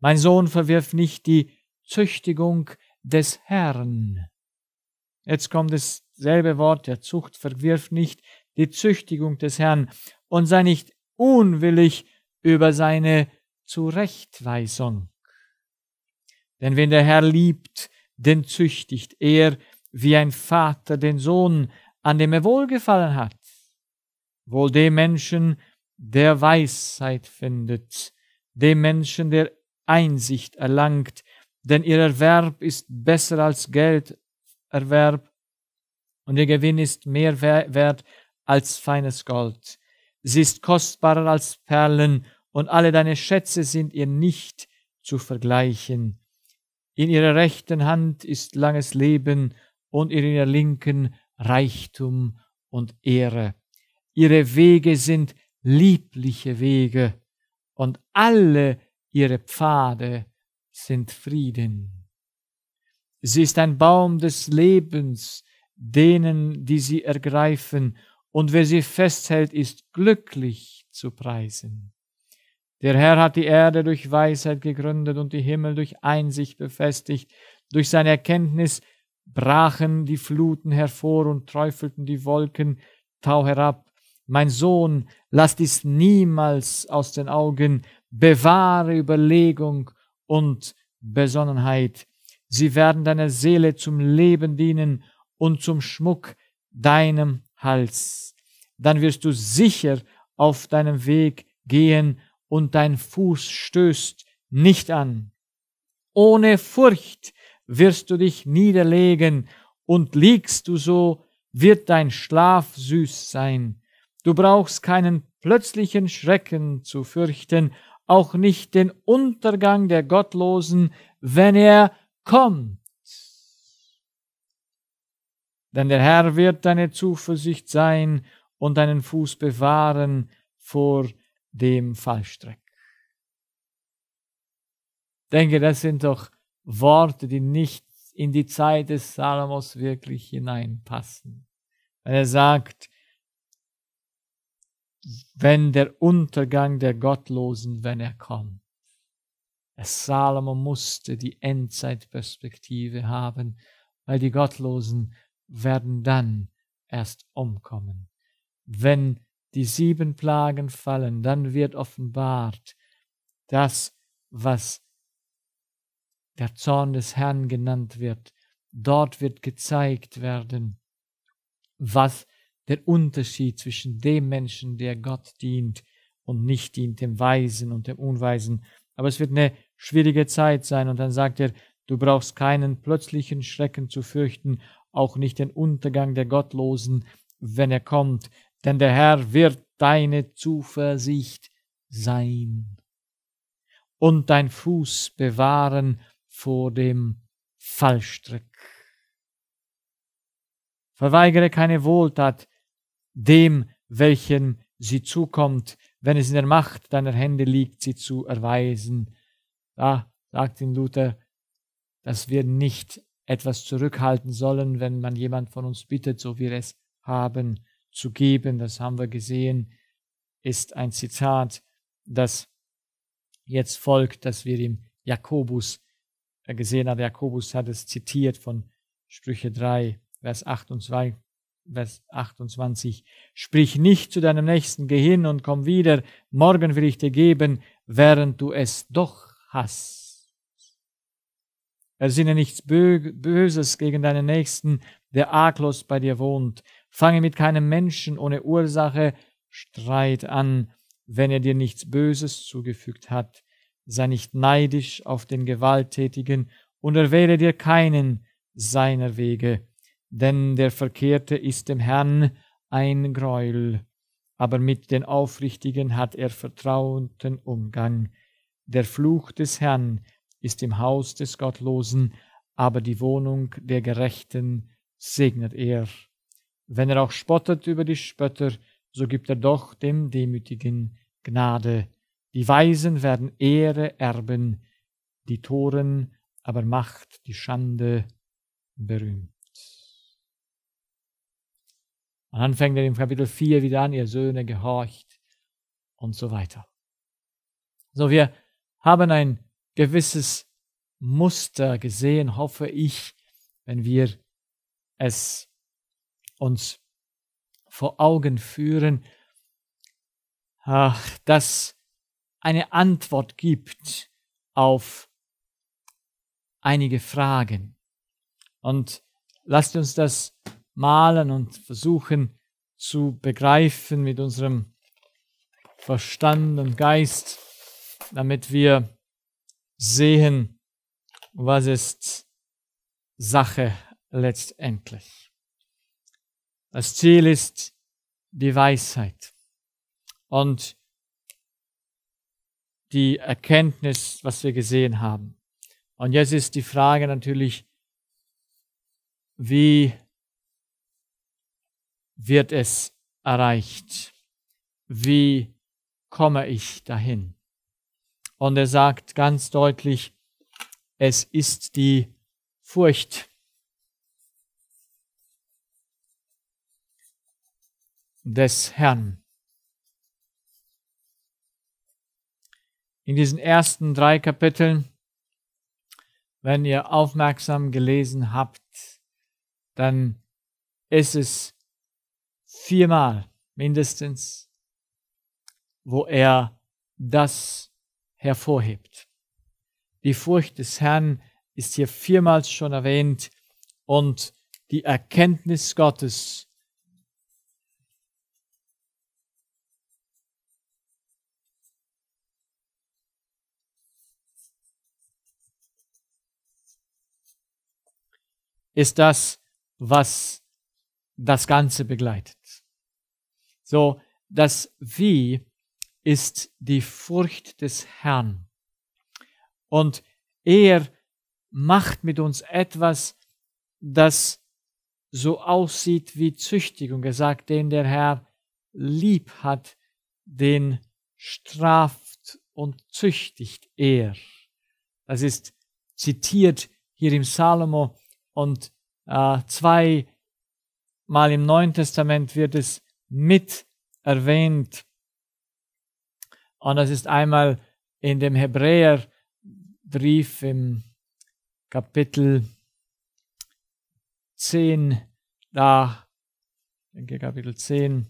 Mein Sohn, verwirf nicht die Züchtigung des Herrn. Jetzt kommt dasselbe Wort der Zucht, verwirf nicht die Züchtigung des Herrn und sei nicht unwillig über seine Zurechtweisung. Denn wenn der Herr liebt, denn züchtigt er wie ein Vater den Sohn, an dem er wohlgefallen hat. Wohl dem Menschen, der Weisheit findet, dem Menschen, der Einsicht erlangt, denn ihr Erwerb ist besser als Gelderwerb und ihr Gewinn ist mehr wert als feines Gold. Sie ist kostbarer als Perlen und alle deine Schätze sind ihr nicht zu vergleichen. In ihrer rechten Hand ist langes Leben und in ihrer linken Reichtum und Ehre. Ihre Wege sind liebliche Wege und alle ihre Pfade sind Frieden. Sie ist ein Baum des Lebens, denen, die sie ergreifen, und wer sie festhält, ist glücklich zu preisen. Der Herr hat die Erde durch Weisheit gegründet und die Himmel durch Einsicht befestigt. Durch seine Erkenntnis brachen die Fluten hervor und träufelten die Wolken tau herab. Mein Sohn, lass dies niemals aus den Augen. Bewahre Überlegung und Besonnenheit. Sie werden deiner Seele zum Leben dienen und zum Schmuck deinem Hals. Dann wirst du sicher auf deinem Weg gehen und dein Fuß stößt nicht an. Ohne Furcht wirst du dich niederlegen und liegst du so, wird dein Schlaf süß sein. Du brauchst keinen plötzlichen Schrecken zu fürchten, auch nicht den Untergang der Gottlosen, wenn er kommt. Denn der Herr wird deine Zuversicht sein und deinen Fuß bewahren vor dem Fallstrick. Denke, das sind doch Worte, die nicht in die Zeit des Salomos wirklich hineinpassen. Wenn er sagt, wenn der Untergang der Gottlosen, wenn er kommt. Salomo musste die Endzeitperspektive haben, weil die Gottlosen werden dann erst umkommen, wenn die sieben Plagen fallen, dann wird offenbart das, was der Zorn des Herrn genannt wird. Dort wird gezeigt werden, was der Unterschied zwischen dem Menschen, der Gott dient und nicht dient, dem Weisen und dem Unweisen. Aber es wird eine schwierige Zeit sein. Und dann sagt er, du brauchst keinen plötzlichen Schrecken zu fürchten, auch nicht den Untergang der Gottlosen, wenn er kommt, denn der Herr wird deine Zuversicht sein und dein Fuß bewahren vor dem Fallstrick. Verweigere keine Wohltat dem, welchen sie zukommt, wenn es in der Macht deiner Hände liegt, sie zu erweisen. Da sagt in Luther, dass wir nicht etwas zurückhalten sollen, wenn man jemand von uns bittet, so wir es haben zu geben, das haben wir gesehen, ist ein Zitat, das jetzt folgt, das wir im Jakobus äh, gesehen haben. Jakobus hat es zitiert von Sprüche 3, Vers 28, Vers 28. Sprich nicht zu deinem Nächsten, geh hin und komm wieder, morgen will ich dir geben, während du es doch hast. Ersinne nichts Böses gegen deinen Nächsten, der arglos bei dir wohnt, Fange mit keinem Menschen ohne Ursache Streit an, wenn er dir nichts Böses zugefügt hat. Sei nicht neidisch auf den Gewalttätigen und erwähle dir keinen seiner Wege, denn der Verkehrte ist dem Herrn ein Greuel, aber mit den Aufrichtigen hat er vertrauten Umgang. Der Fluch des Herrn ist im Haus des Gottlosen, aber die Wohnung der Gerechten segnet er. Wenn er auch spottet über die Spötter, so gibt er doch dem Demütigen Gnade. Die Weisen werden Ehre erben, die Toren aber macht die Schande berühmt. Und dann fängt er im Kapitel 4 wieder an, ihr Söhne gehorcht und so weiter. So, wir haben ein gewisses Muster gesehen, hoffe ich, wenn wir es uns vor Augen führen, ach, dass eine Antwort gibt auf einige Fragen. Und lasst uns das malen und versuchen zu begreifen mit unserem Verstand und Geist, damit wir sehen, was ist Sache letztendlich. Das Ziel ist die Weisheit und die Erkenntnis, was wir gesehen haben. Und jetzt ist die Frage natürlich, wie wird es erreicht? Wie komme ich dahin? Und er sagt ganz deutlich, es ist die Furcht des Herrn. In diesen ersten drei Kapiteln, wenn ihr aufmerksam gelesen habt, dann ist es viermal mindestens, wo er das hervorhebt. Die Furcht des Herrn ist hier viermal schon erwähnt und die Erkenntnis Gottes ist das, was das Ganze begleitet. So, das Wie ist die Furcht des Herrn. Und er macht mit uns etwas, das so aussieht wie Züchtigung. Er sagt, den der Herr lieb hat, den straft und züchtigt er. Das ist zitiert hier im Salomo und äh, zwei Mal im Neuen Testament wird es mit erwähnt. Und das ist einmal in dem Hebräerbrief im Kapitel 10, da, denke Kapitel 10,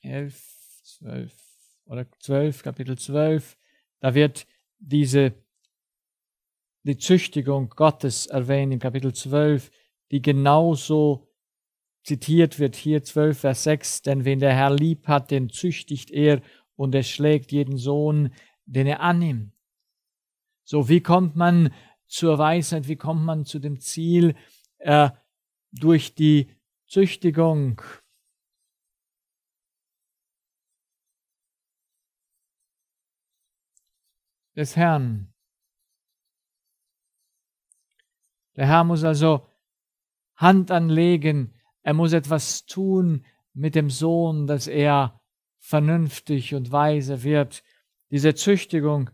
11, 12 oder 12, Kapitel 12, da wird diese die Züchtigung Gottes erwähnt im Kapitel 12, die genauso zitiert wird, hier 12, Vers 6, denn wen der Herr lieb hat, den züchtigt er und er schlägt jeden Sohn, den er annimmt. So, wie kommt man zur Weisheit, wie kommt man zu dem Ziel äh, durch die Züchtigung? des Herrn. Der Herr muss also Hand anlegen, er muss etwas tun mit dem Sohn, dass er vernünftig und weise wird. Diese Züchtigung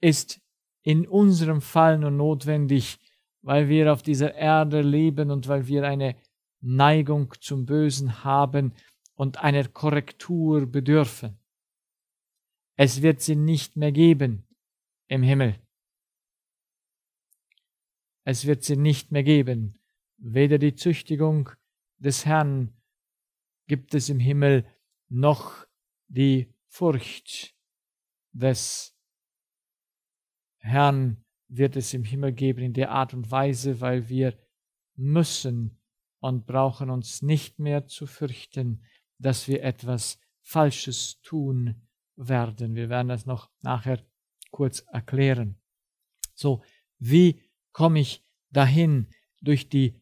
ist in unserem Fall nur notwendig, weil wir auf dieser Erde leben und weil wir eine Neigung zum Bösen haben und einer Korrektur bedürfen. Es wird sie nicht mehr geben im Himmel es wird sie nicht mehr geben. Weder die Züchtigung des Herrn gibt es im Himmel, noch die Furcht des Herrn wird es im Himmel geben in der Art und Weise, weil wir müssen und brauchen uns nicht mehr zu fürchten, dass wir etwas Falsches tun werden. Wir werden das noch nachher kurz erklären. So, wie komme ich dahin durch die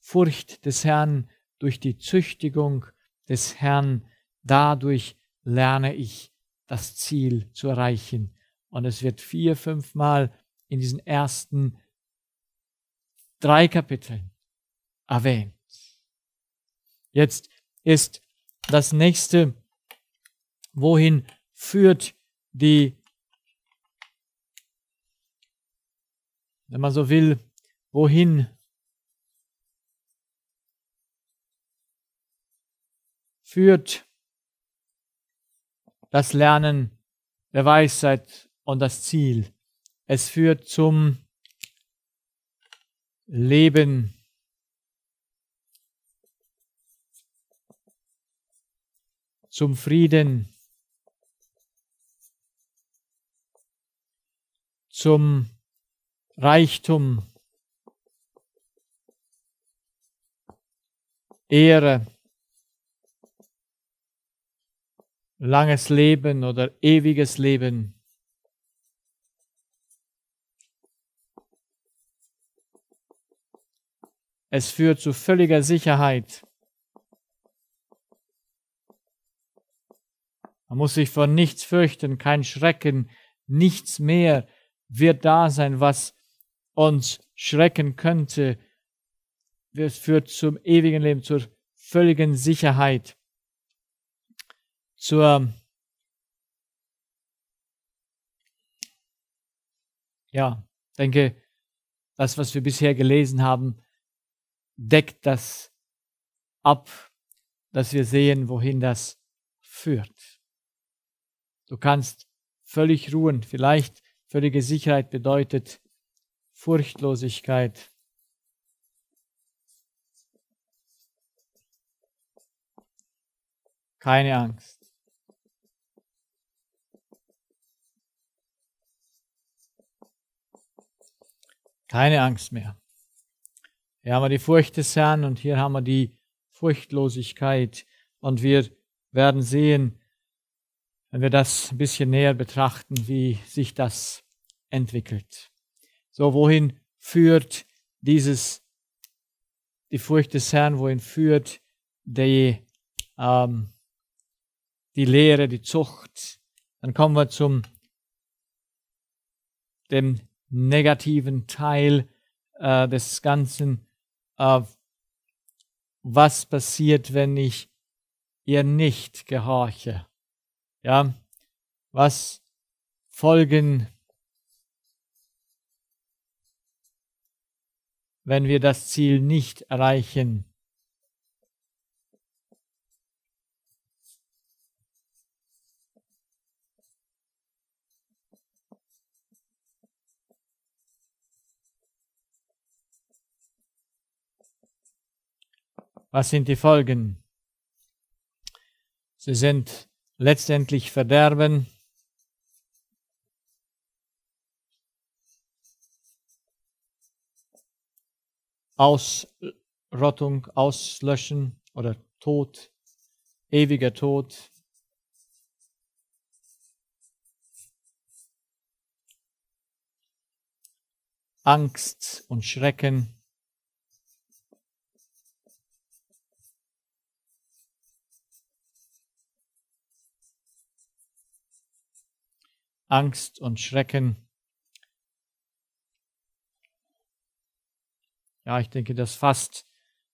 Furcht des Herrn, durch die Züchtigung des Herrn, dadurch lerne ich das Ziel zu erreichen. Und es wird vier, fünfmal in diesen ersten drei Kapiteln erwähnt. Jetzt ist das nächste, wohin führt die wenn man so will, wohin. Führt das Lernen der Weisheit und das Ziel. Es führt zum Leben. Zum Frieden. Zum Reichtum, Ehre, langes Leben oder ewiges Leben. Es führt zu völliger Sicherheit. Man muss sich vor nichts fürchten, kein Schrecken, nichts mehr wird da sein, was uns schrecken könnte. Es führt zum ewigen Leben, zur völligen Sicherheit, zur ja, denke, das, was wir bisher gelesen haben, deckt das ab, dass wir sehen, wohin das führt. Du kannst völlig ruhen. Vielleicht völlige Sicherheit bedeutet Furchtlosigkeit. Keine Angst. Keine Angst mehr. Hier haben wir die Furcht des Herrn und hier haben wir die Furchtlosigkeit. Und wir werden sehen, wenn wir das ein bisschen näher betrachten, wie sich das entwickelt. So, wohin führt dieses, die Furcht des Herrn, wohin führt die, ähm, die Lehre, die Zucht? Dann kommen wir zum, dem negativen Teil äh, des Ganzen. Äh, was passiert, wenn ich ihr nicht gehorche? Ja, was folgen wenn wir das Ziel nicht erreichen. Was sind die Folgen? Sie sind letztendlich Verderben, Ausrottung, Auslöschen oder Tod, ewiger Tod. Angst und Schrecken. Angst und Schrecken. Ja, ich denke, das fasst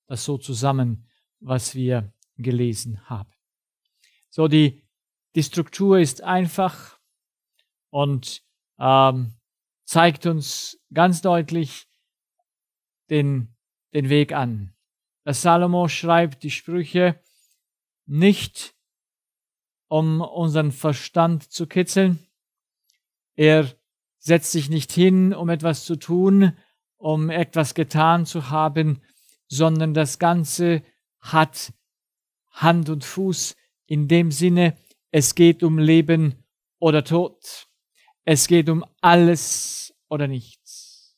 das so zusammen, was wir gelesen haben. So, die, die Struktur ist einfach und ähm, zeigt uns ganz deutlich den, den Weg an. Das Salomo schreibt die Sprüche nicht, um unseren Verstand zu kitzeln. Er setzt sich nicht hin, um etwas zu tun, um etwas getan zu haben, sondern das Ganze hat Hand und Fuß in dem Sinne, es geht um Leben oder Tod. Es geht um alles oder nichts.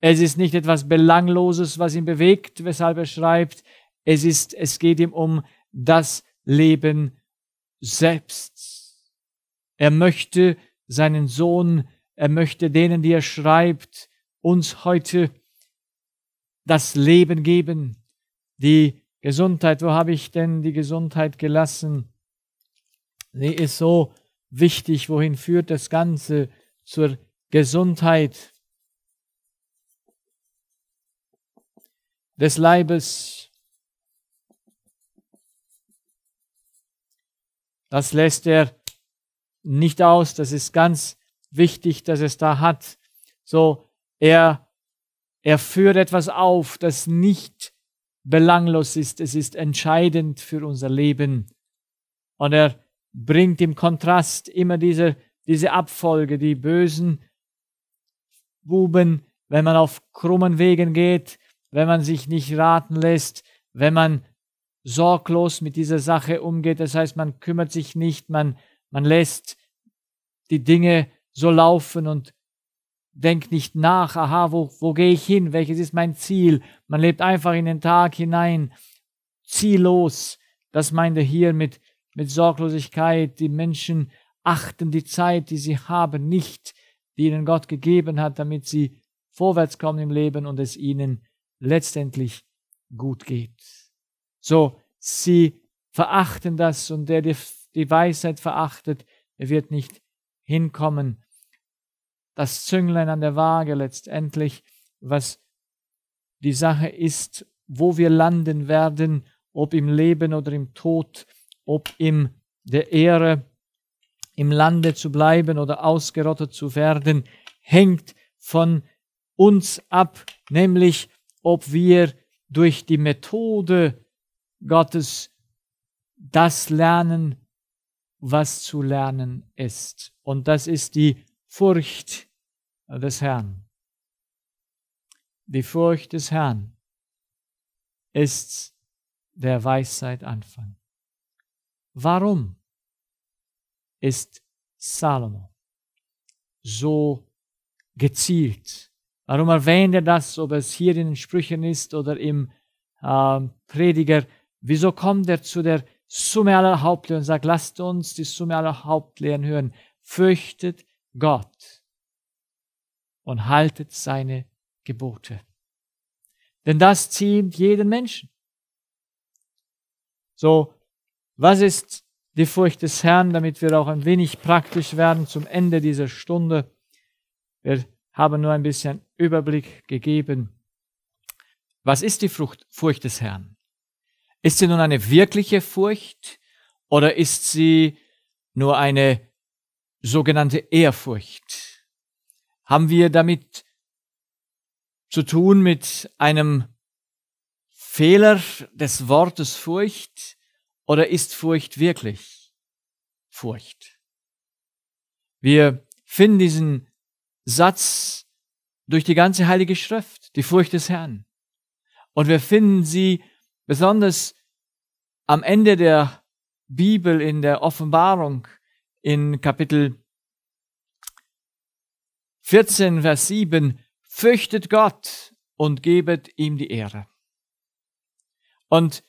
Es ist nicht etwas Belangloses, was ihn bewegt, weshalb er schreibt. Es ist, es geht ihm um das Leben selbst. Er möchte seinen Sohn, er möchte denen, die er schreibt, uns heute das Leben geben, die Gesundheit. Wo habe ich denn die Gesundheit gelassen? Sie ist so wichtig. Wohin führt das Ganze zur Gesundheit des Leibes? Das lässt er nicht aus. Das ist ganz wichtig, dass es da hat. So er, er führt etwas auf, das nicht belanglos ist. Es ist entscheidend für unser Leben. Und er bringt im Kontrast immer diese, diese Abfolge, die bösen Buben, wenn man auf krummen Wegen geht, wenn man sich nicht raten lässt, wenn man sorglos mit dieser Sache umgeht. Das heißt, man kümmert sich nicht, man, man lässt die Dinge so laufen und denkt nicht nach, aha, wo, wo gehe ich hin, welches ist mein Ziel. Man lebt einfach in den Tag hinein, ziellos. Das meint er hier mit, mit Sorglosigkeit. Die Menschen achten die Zeit, die sie haben, nicht, die ihnen Gott gegeben hat, damit sie vorwärts kommen im Leben und es ihnen letztendlich gut geht. So, sie verachten das und der die, die Weisheit verachtet, er wird nicht hinkommen das Zünglein an der Waage letztendlich, was die Sache ist, wo wir landen werden, ob im Leben oder im Tod, ob in der Ehre, im Lande zu bleiben oder ausgerottet zu werden, hängt von uns ab, nämlich ob wir durch die Methode Gottes das lernen, was zu lernen ist. Und das ist die Furcht des Herrn. Die Furcht des Herrn ist der Weisheit Anfang. Warum ist Salomo so gezielt? Warum erwähnt er das, ob es hier in den Sprüchen ist oder im äh, Prediger? Wieso kommt er zu der Summe aller Hauptlehren und sagt, lasst uns die Summe aller Hauptlehren hören. Fürchtet Gott und haltet seine Gebote. Denn das ziemt jeden Menschen. So, was ist die Furcht des Herrn, damit wir auch ein wenig praktisch werden zum Ende dieser Stunde? Wir haben nur ein bisschen Überblick gegeben. Was ist die Frucht, Furcht des Herrn? Ist sie nun eine wirkliche Furcht oder ist sie nur eine sogenannte Ehrfurcht? haben wir damit zu tun mit einem Fehler des Wortes Furcht oder ist Furcht wirklich Furcht? Wir finden diesen Satz durch die ganze Heilige Schrift, die Furcht des Herrn. Und wir finden sie besonders am Ende der Bibel in der Offenbarung in Kapitel 14, Vers 7, fürchtet Gott und gebet ihm die Ehre. Und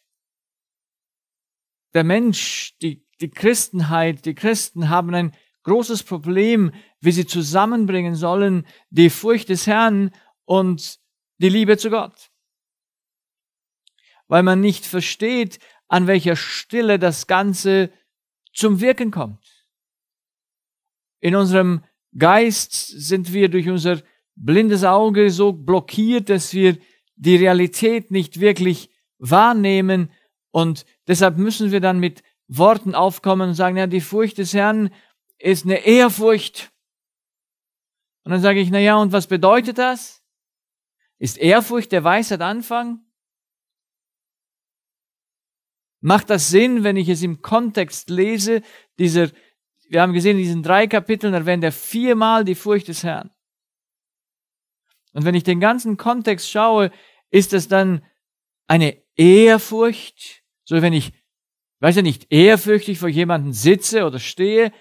der Mensch, die, die Christenheit, die Christen haben ein großes Problem, wie sie zusammenbringen sollen, die Furcht des Herrn und die Liebe zu Gott. Weil man nicht versteht, an welcher Stille das Ganze zum Wirken kommt. In unserem Geist sind wir durch unser blindes Auge so blockiert, dass wir die Realität nicht wirklich wahrnehmen und deshalb müssen wir dann mit Worten aufkommen und sagen, ja, die Furcht des Herrn ist eine Ehrfurcht. Und dann sage ich, na ja, und was bedeutet das? Ist Ehrfurcht der Weisheit Anfang? Macht das Sinn, wenn ich es im Kontext lese, dieser wir haben gesehen, in diesen drei Kapiteln erwähnt er viermal die Furcht des Herrn. Und wenn ich den ganzen Kontext schaue, ist es dann eine Ehrfurcht? So, wenn ich, weiß ja nicht, ehrfürchtig vor jemanden sitze oder stehe,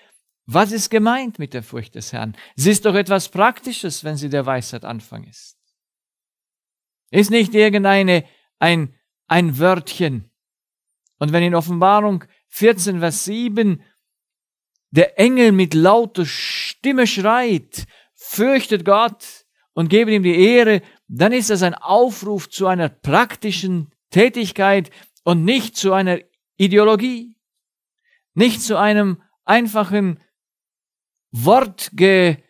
was ist gemeint mit der Furcht des Herrn? Sie ist doch etwas Praktisches, wenn sie der Weisheit Anfang ist. Ist nicht irgendeine, ein, ein Wörtchen. Und wenn in Offenbarung 14, Vers 7 der Engel mit lauter Stimme schreit, fürchtet Gott und gebt ihm die Ehre, dann ist das ein Aufruf zu einer praktischen Tätigkeit und nicht zu einer Ideologie, nicht zu einem einfachen Wortge,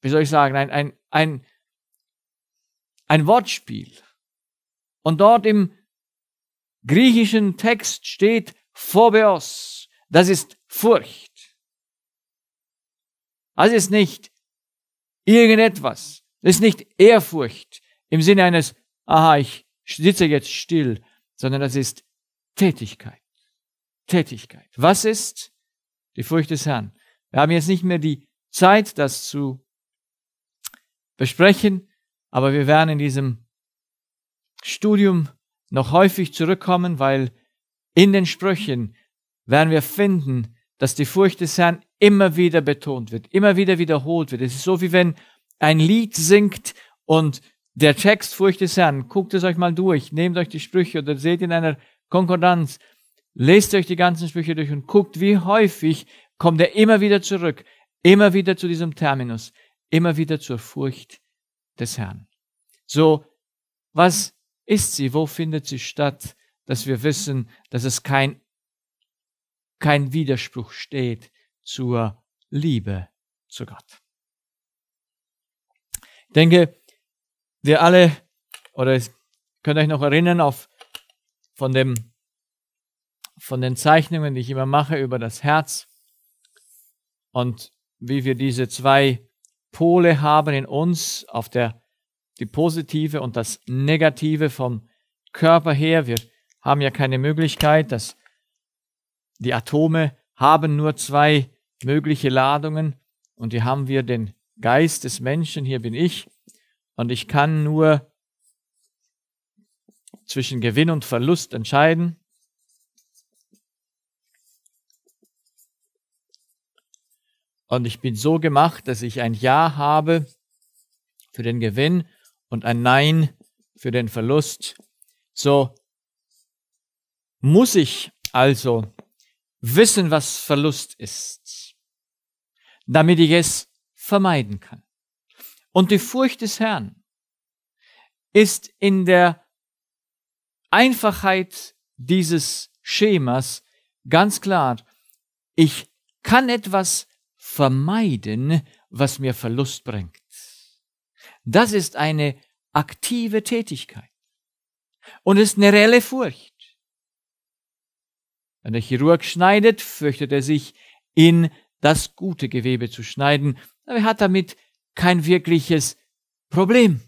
wie soll ich sagen, ein, ein, ein, ein Wortspiel. Und dort im griechischen Text steht Phobeos. Das ist Furcht. Das ist nicht irgendetwas. Das ist nicht Ehrfurcht im Sinne eines, aha, ich sitze jetzt still, sondern das ist Tätigkeit. Tätigkeit. Was ist die Furcht des Herrn? Wir haben jetzt nicht mehr die Zeit, das zu besprechen, aber wir werden in diesem Studium noch häufig zurückkommen, weil in den Sprüchen werden wir finden, dass die Furcht des Herrn immer wieder betont wird, immer wieder wiederholt wird. Es ist so, wie wenn ein Lied singt und der Text Furcht des Herrn, guckt es euch mal durch, nehmt euch die Sprüche oder seht in einer Konkordanz, lest euch die ganzen Sprüche durch und guckt, wie häufig kommt er immer wieder zurück, immer wieder zu diesem Terminus, immer wieder zur Furcht des Herrn. So, was ist sie? Wo findet sie statt? Dass wir wissen, dass es kein kein Widerspruch steht zur Liebe zu Gott. Ich denke, wir alle, oder könnt euch noch erinnern auf, von, dem, von den Zeichnungen, die ich immer mache über das Herz und wie wir diese zwei Pole haben in uns, auf der die positive und das negative vom Körper her. Wir haben ja keine Möglichkeit, das die Atome haben nur zwei mögliche Ladungen und hier haben wir den Geist des Menschen, hier bin ich und ich kann nur zwischen Gewinn und Verlust entscheiden. Und ich bin so gemacht, dass ich ein Ja habe für den Gewinn und ein Nein für den Verlust. So muss ich also wissen, was Verlust ist, damit ich es vermeiden kann. Und die Furcht des Herrn ist in der Einfachheit dieses Schemas ganz klar. Ich kann etwas vermeiden, was mir Verlust bringt. Das ist eine aktive Tätigkeit und ist eine reelle Furcht. Wenn der Chirurg schneidet, fürchtet er sich, in das gute Gewebe zu schneiden, aber er hat damit kein wirkliches Problem.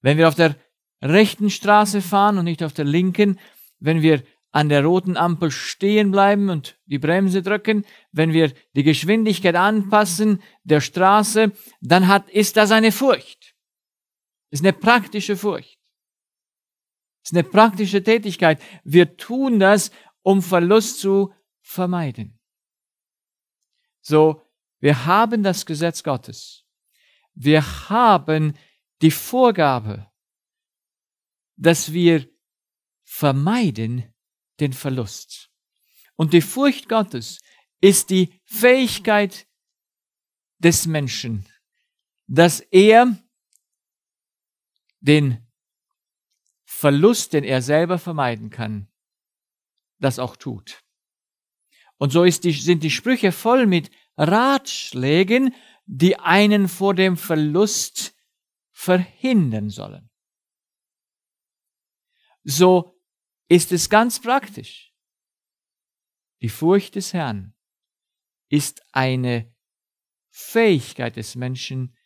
Wenn wir auf der rechten Straße fahren und nicht auf der linken, wenn wir an der roten Ampel stehen bleiben und die Bremse drücken, wenn wir die Geschwindigkeit anpassen der Straße, dann hat, ist das eine Furcht. Ist eine praktische Furcht. Ist eine praktische Tätigkeit. Wir tun das, um Verlust zu vermeiden. So, wir haben das Gesetz Gottes. Wir haben die Vorgabe, dass wir vermeiden den Verlust. Und die Furcht Gottes ist die Fähigkeit des Menschen, dass er den Verlust, den er selber vermeiden kann, das auch tut. Und so die, sind die Sprüche voll mit Ratschlägen, die einen vor dem Verlust verhindern sollen. So ist es ganz praktisch. Die Furcht des Herrn ist eine Fähigkeit des Menschen,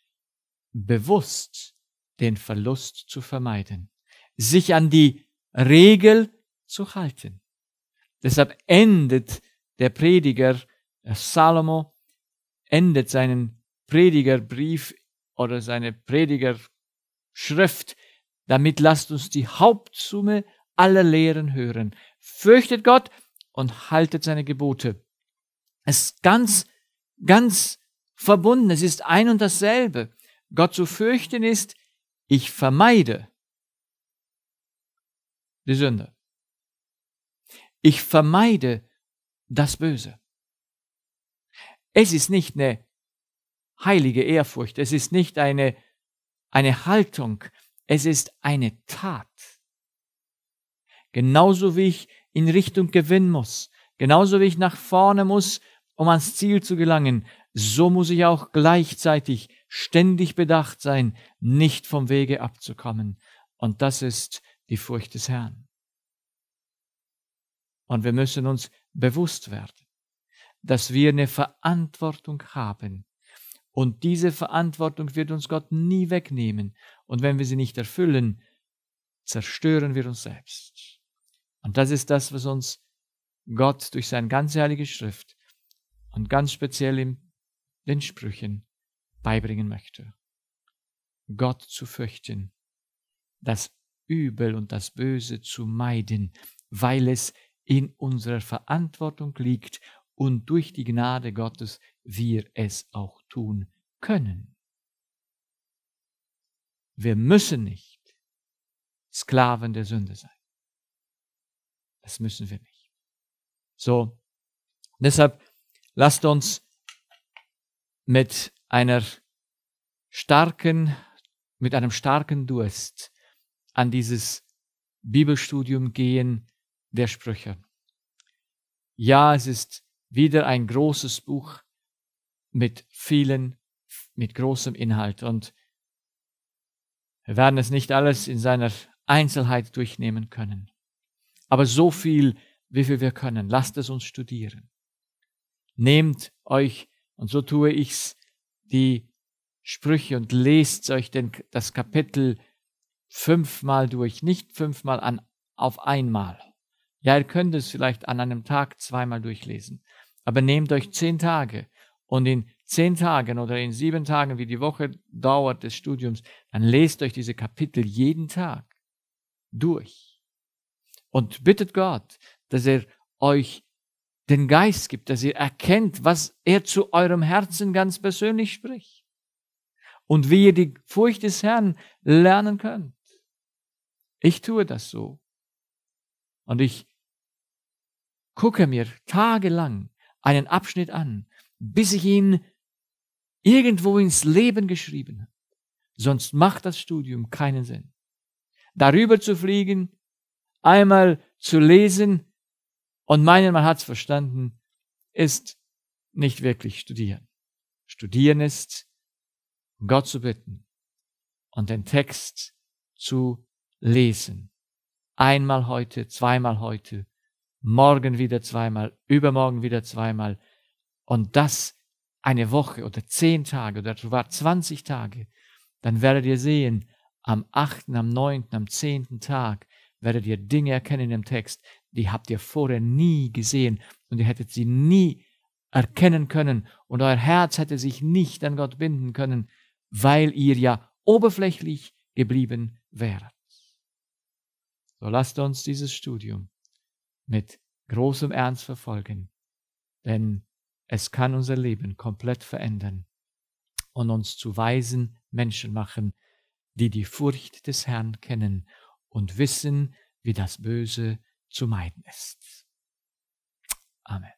bewusst den Verlust zu vermeiden, sich an die Regel zu halten. Deshalb endet der Prediger äh, Salomo, endet seinen Predigerbrief oder seine Predigerschrift, damit lasst uns die Hauptsumme aller Lehren hören. Fürchtet Gott und haltet seine Gebote. Es ist ganz, ganz verbunden. Es ist ein und dasselbe. Gott zu fürchten ist, ich vermeide die Sünde. Ich vermeide das Böse. Es ist nicht eine heilige Ehrfurcht, es ist nicht eine, eine Haltung, es ist eine Tat. Genauso wie ich in Richtung gewinnen muss, genauso wie ich nach vorne muss, um ans Ziel zu gelangen, so muss ich auch gleichzeitig ständig bedacht sein, nicht vom Wege abzukommen. Und das ist die Furcht des Herrn. Und wir müssen uns bewusst werden, dass wir eine Verantwortung haben. Und diese Verantwortung wird uns Gott nie wegnehmen. Und wenn wir sie nicht erfüllen, zerstören wir uns selbst. Und das ist das, was uns Gott durch seine ganze heilige Schrift und ganz speziell in den Sprüchen beibringen möchte. Gott zu fürchten, das Übel und das Böse zu meiden, weil es in unserer Verantwortung liegt und durch die Gnade Gottes wir es auch tun können. Wir müssen nicht Sklaven der Sünde sein. Das müssen wir nicht. So, deshalb lasst uns mit einer starken, mit einem starken Durst an dieses Bibelstudium gehen, der Sprüche. Ja, es ist wieder ein großes Buch mit vielen, mit großem Inhalt. Und wir werden es nicht alles in seiner Einzelheit durchnehmen können. Aber so viel, wie viel wir können, lasst es uns studieren. Nehmt euch, und so tue ich's, die Sprüche und lest euch den, das Kapitel fünfmal durch, nicht fünfmal an, auf einmal. Ja, ihr könnt es vielleicht an einem Tag zweimal durchlesen, aber nehmt euch zehn Tage und in zehn Tagen oder in sieben Tagen, wie die Woche dauert des Studiums, dann lest euch diese Kapitel jeden Tag durch und bittet Gott, dass er euch den Geist gibt, dass ihr erkennt, was er zu eurem Herzen ganz persönlich spricht und wie ihr die Furcht des Herrn lernen könnt. Ich tue das so. Und ich gucke mir tagelang einen Abschnitt an, bis ich ihn irgendwo ins Leben geschrieben habe. Sonst macht das Studium keinen Sinn. Darüber zu fliegen, einmal zu lesen und meinen, man hat's verstanden, ist nicht wirklich studieren. Studieren ist, Gott zu bitten und den Text zu lesen. Einmal heute, zweimal heute morgen wieder zweimal, übermorgen wieder zweimal. Und das eine Woche oder zehn Tage oder sogar 20 Tage. Dann werdet ihr sehen, am achten, am neunten, am zehnten Tag werdet ihr Dinge erkennen im Text, die habt ihr vorher nie gesehen und ihr hättet sie nie erkennen können und euer Herz hätte sich nicht an Gott binden können, weil ihr ja oberflächlich geblieben wäret. So lasst uns dieses Studium mit großem Ernst verfolgen, denn es kann unser Leben komplett verändern und uns zu weisen Menschen machen, die die Furcht des Herrn kennen und wissen, wie das Böse zu meiden ist. Amen.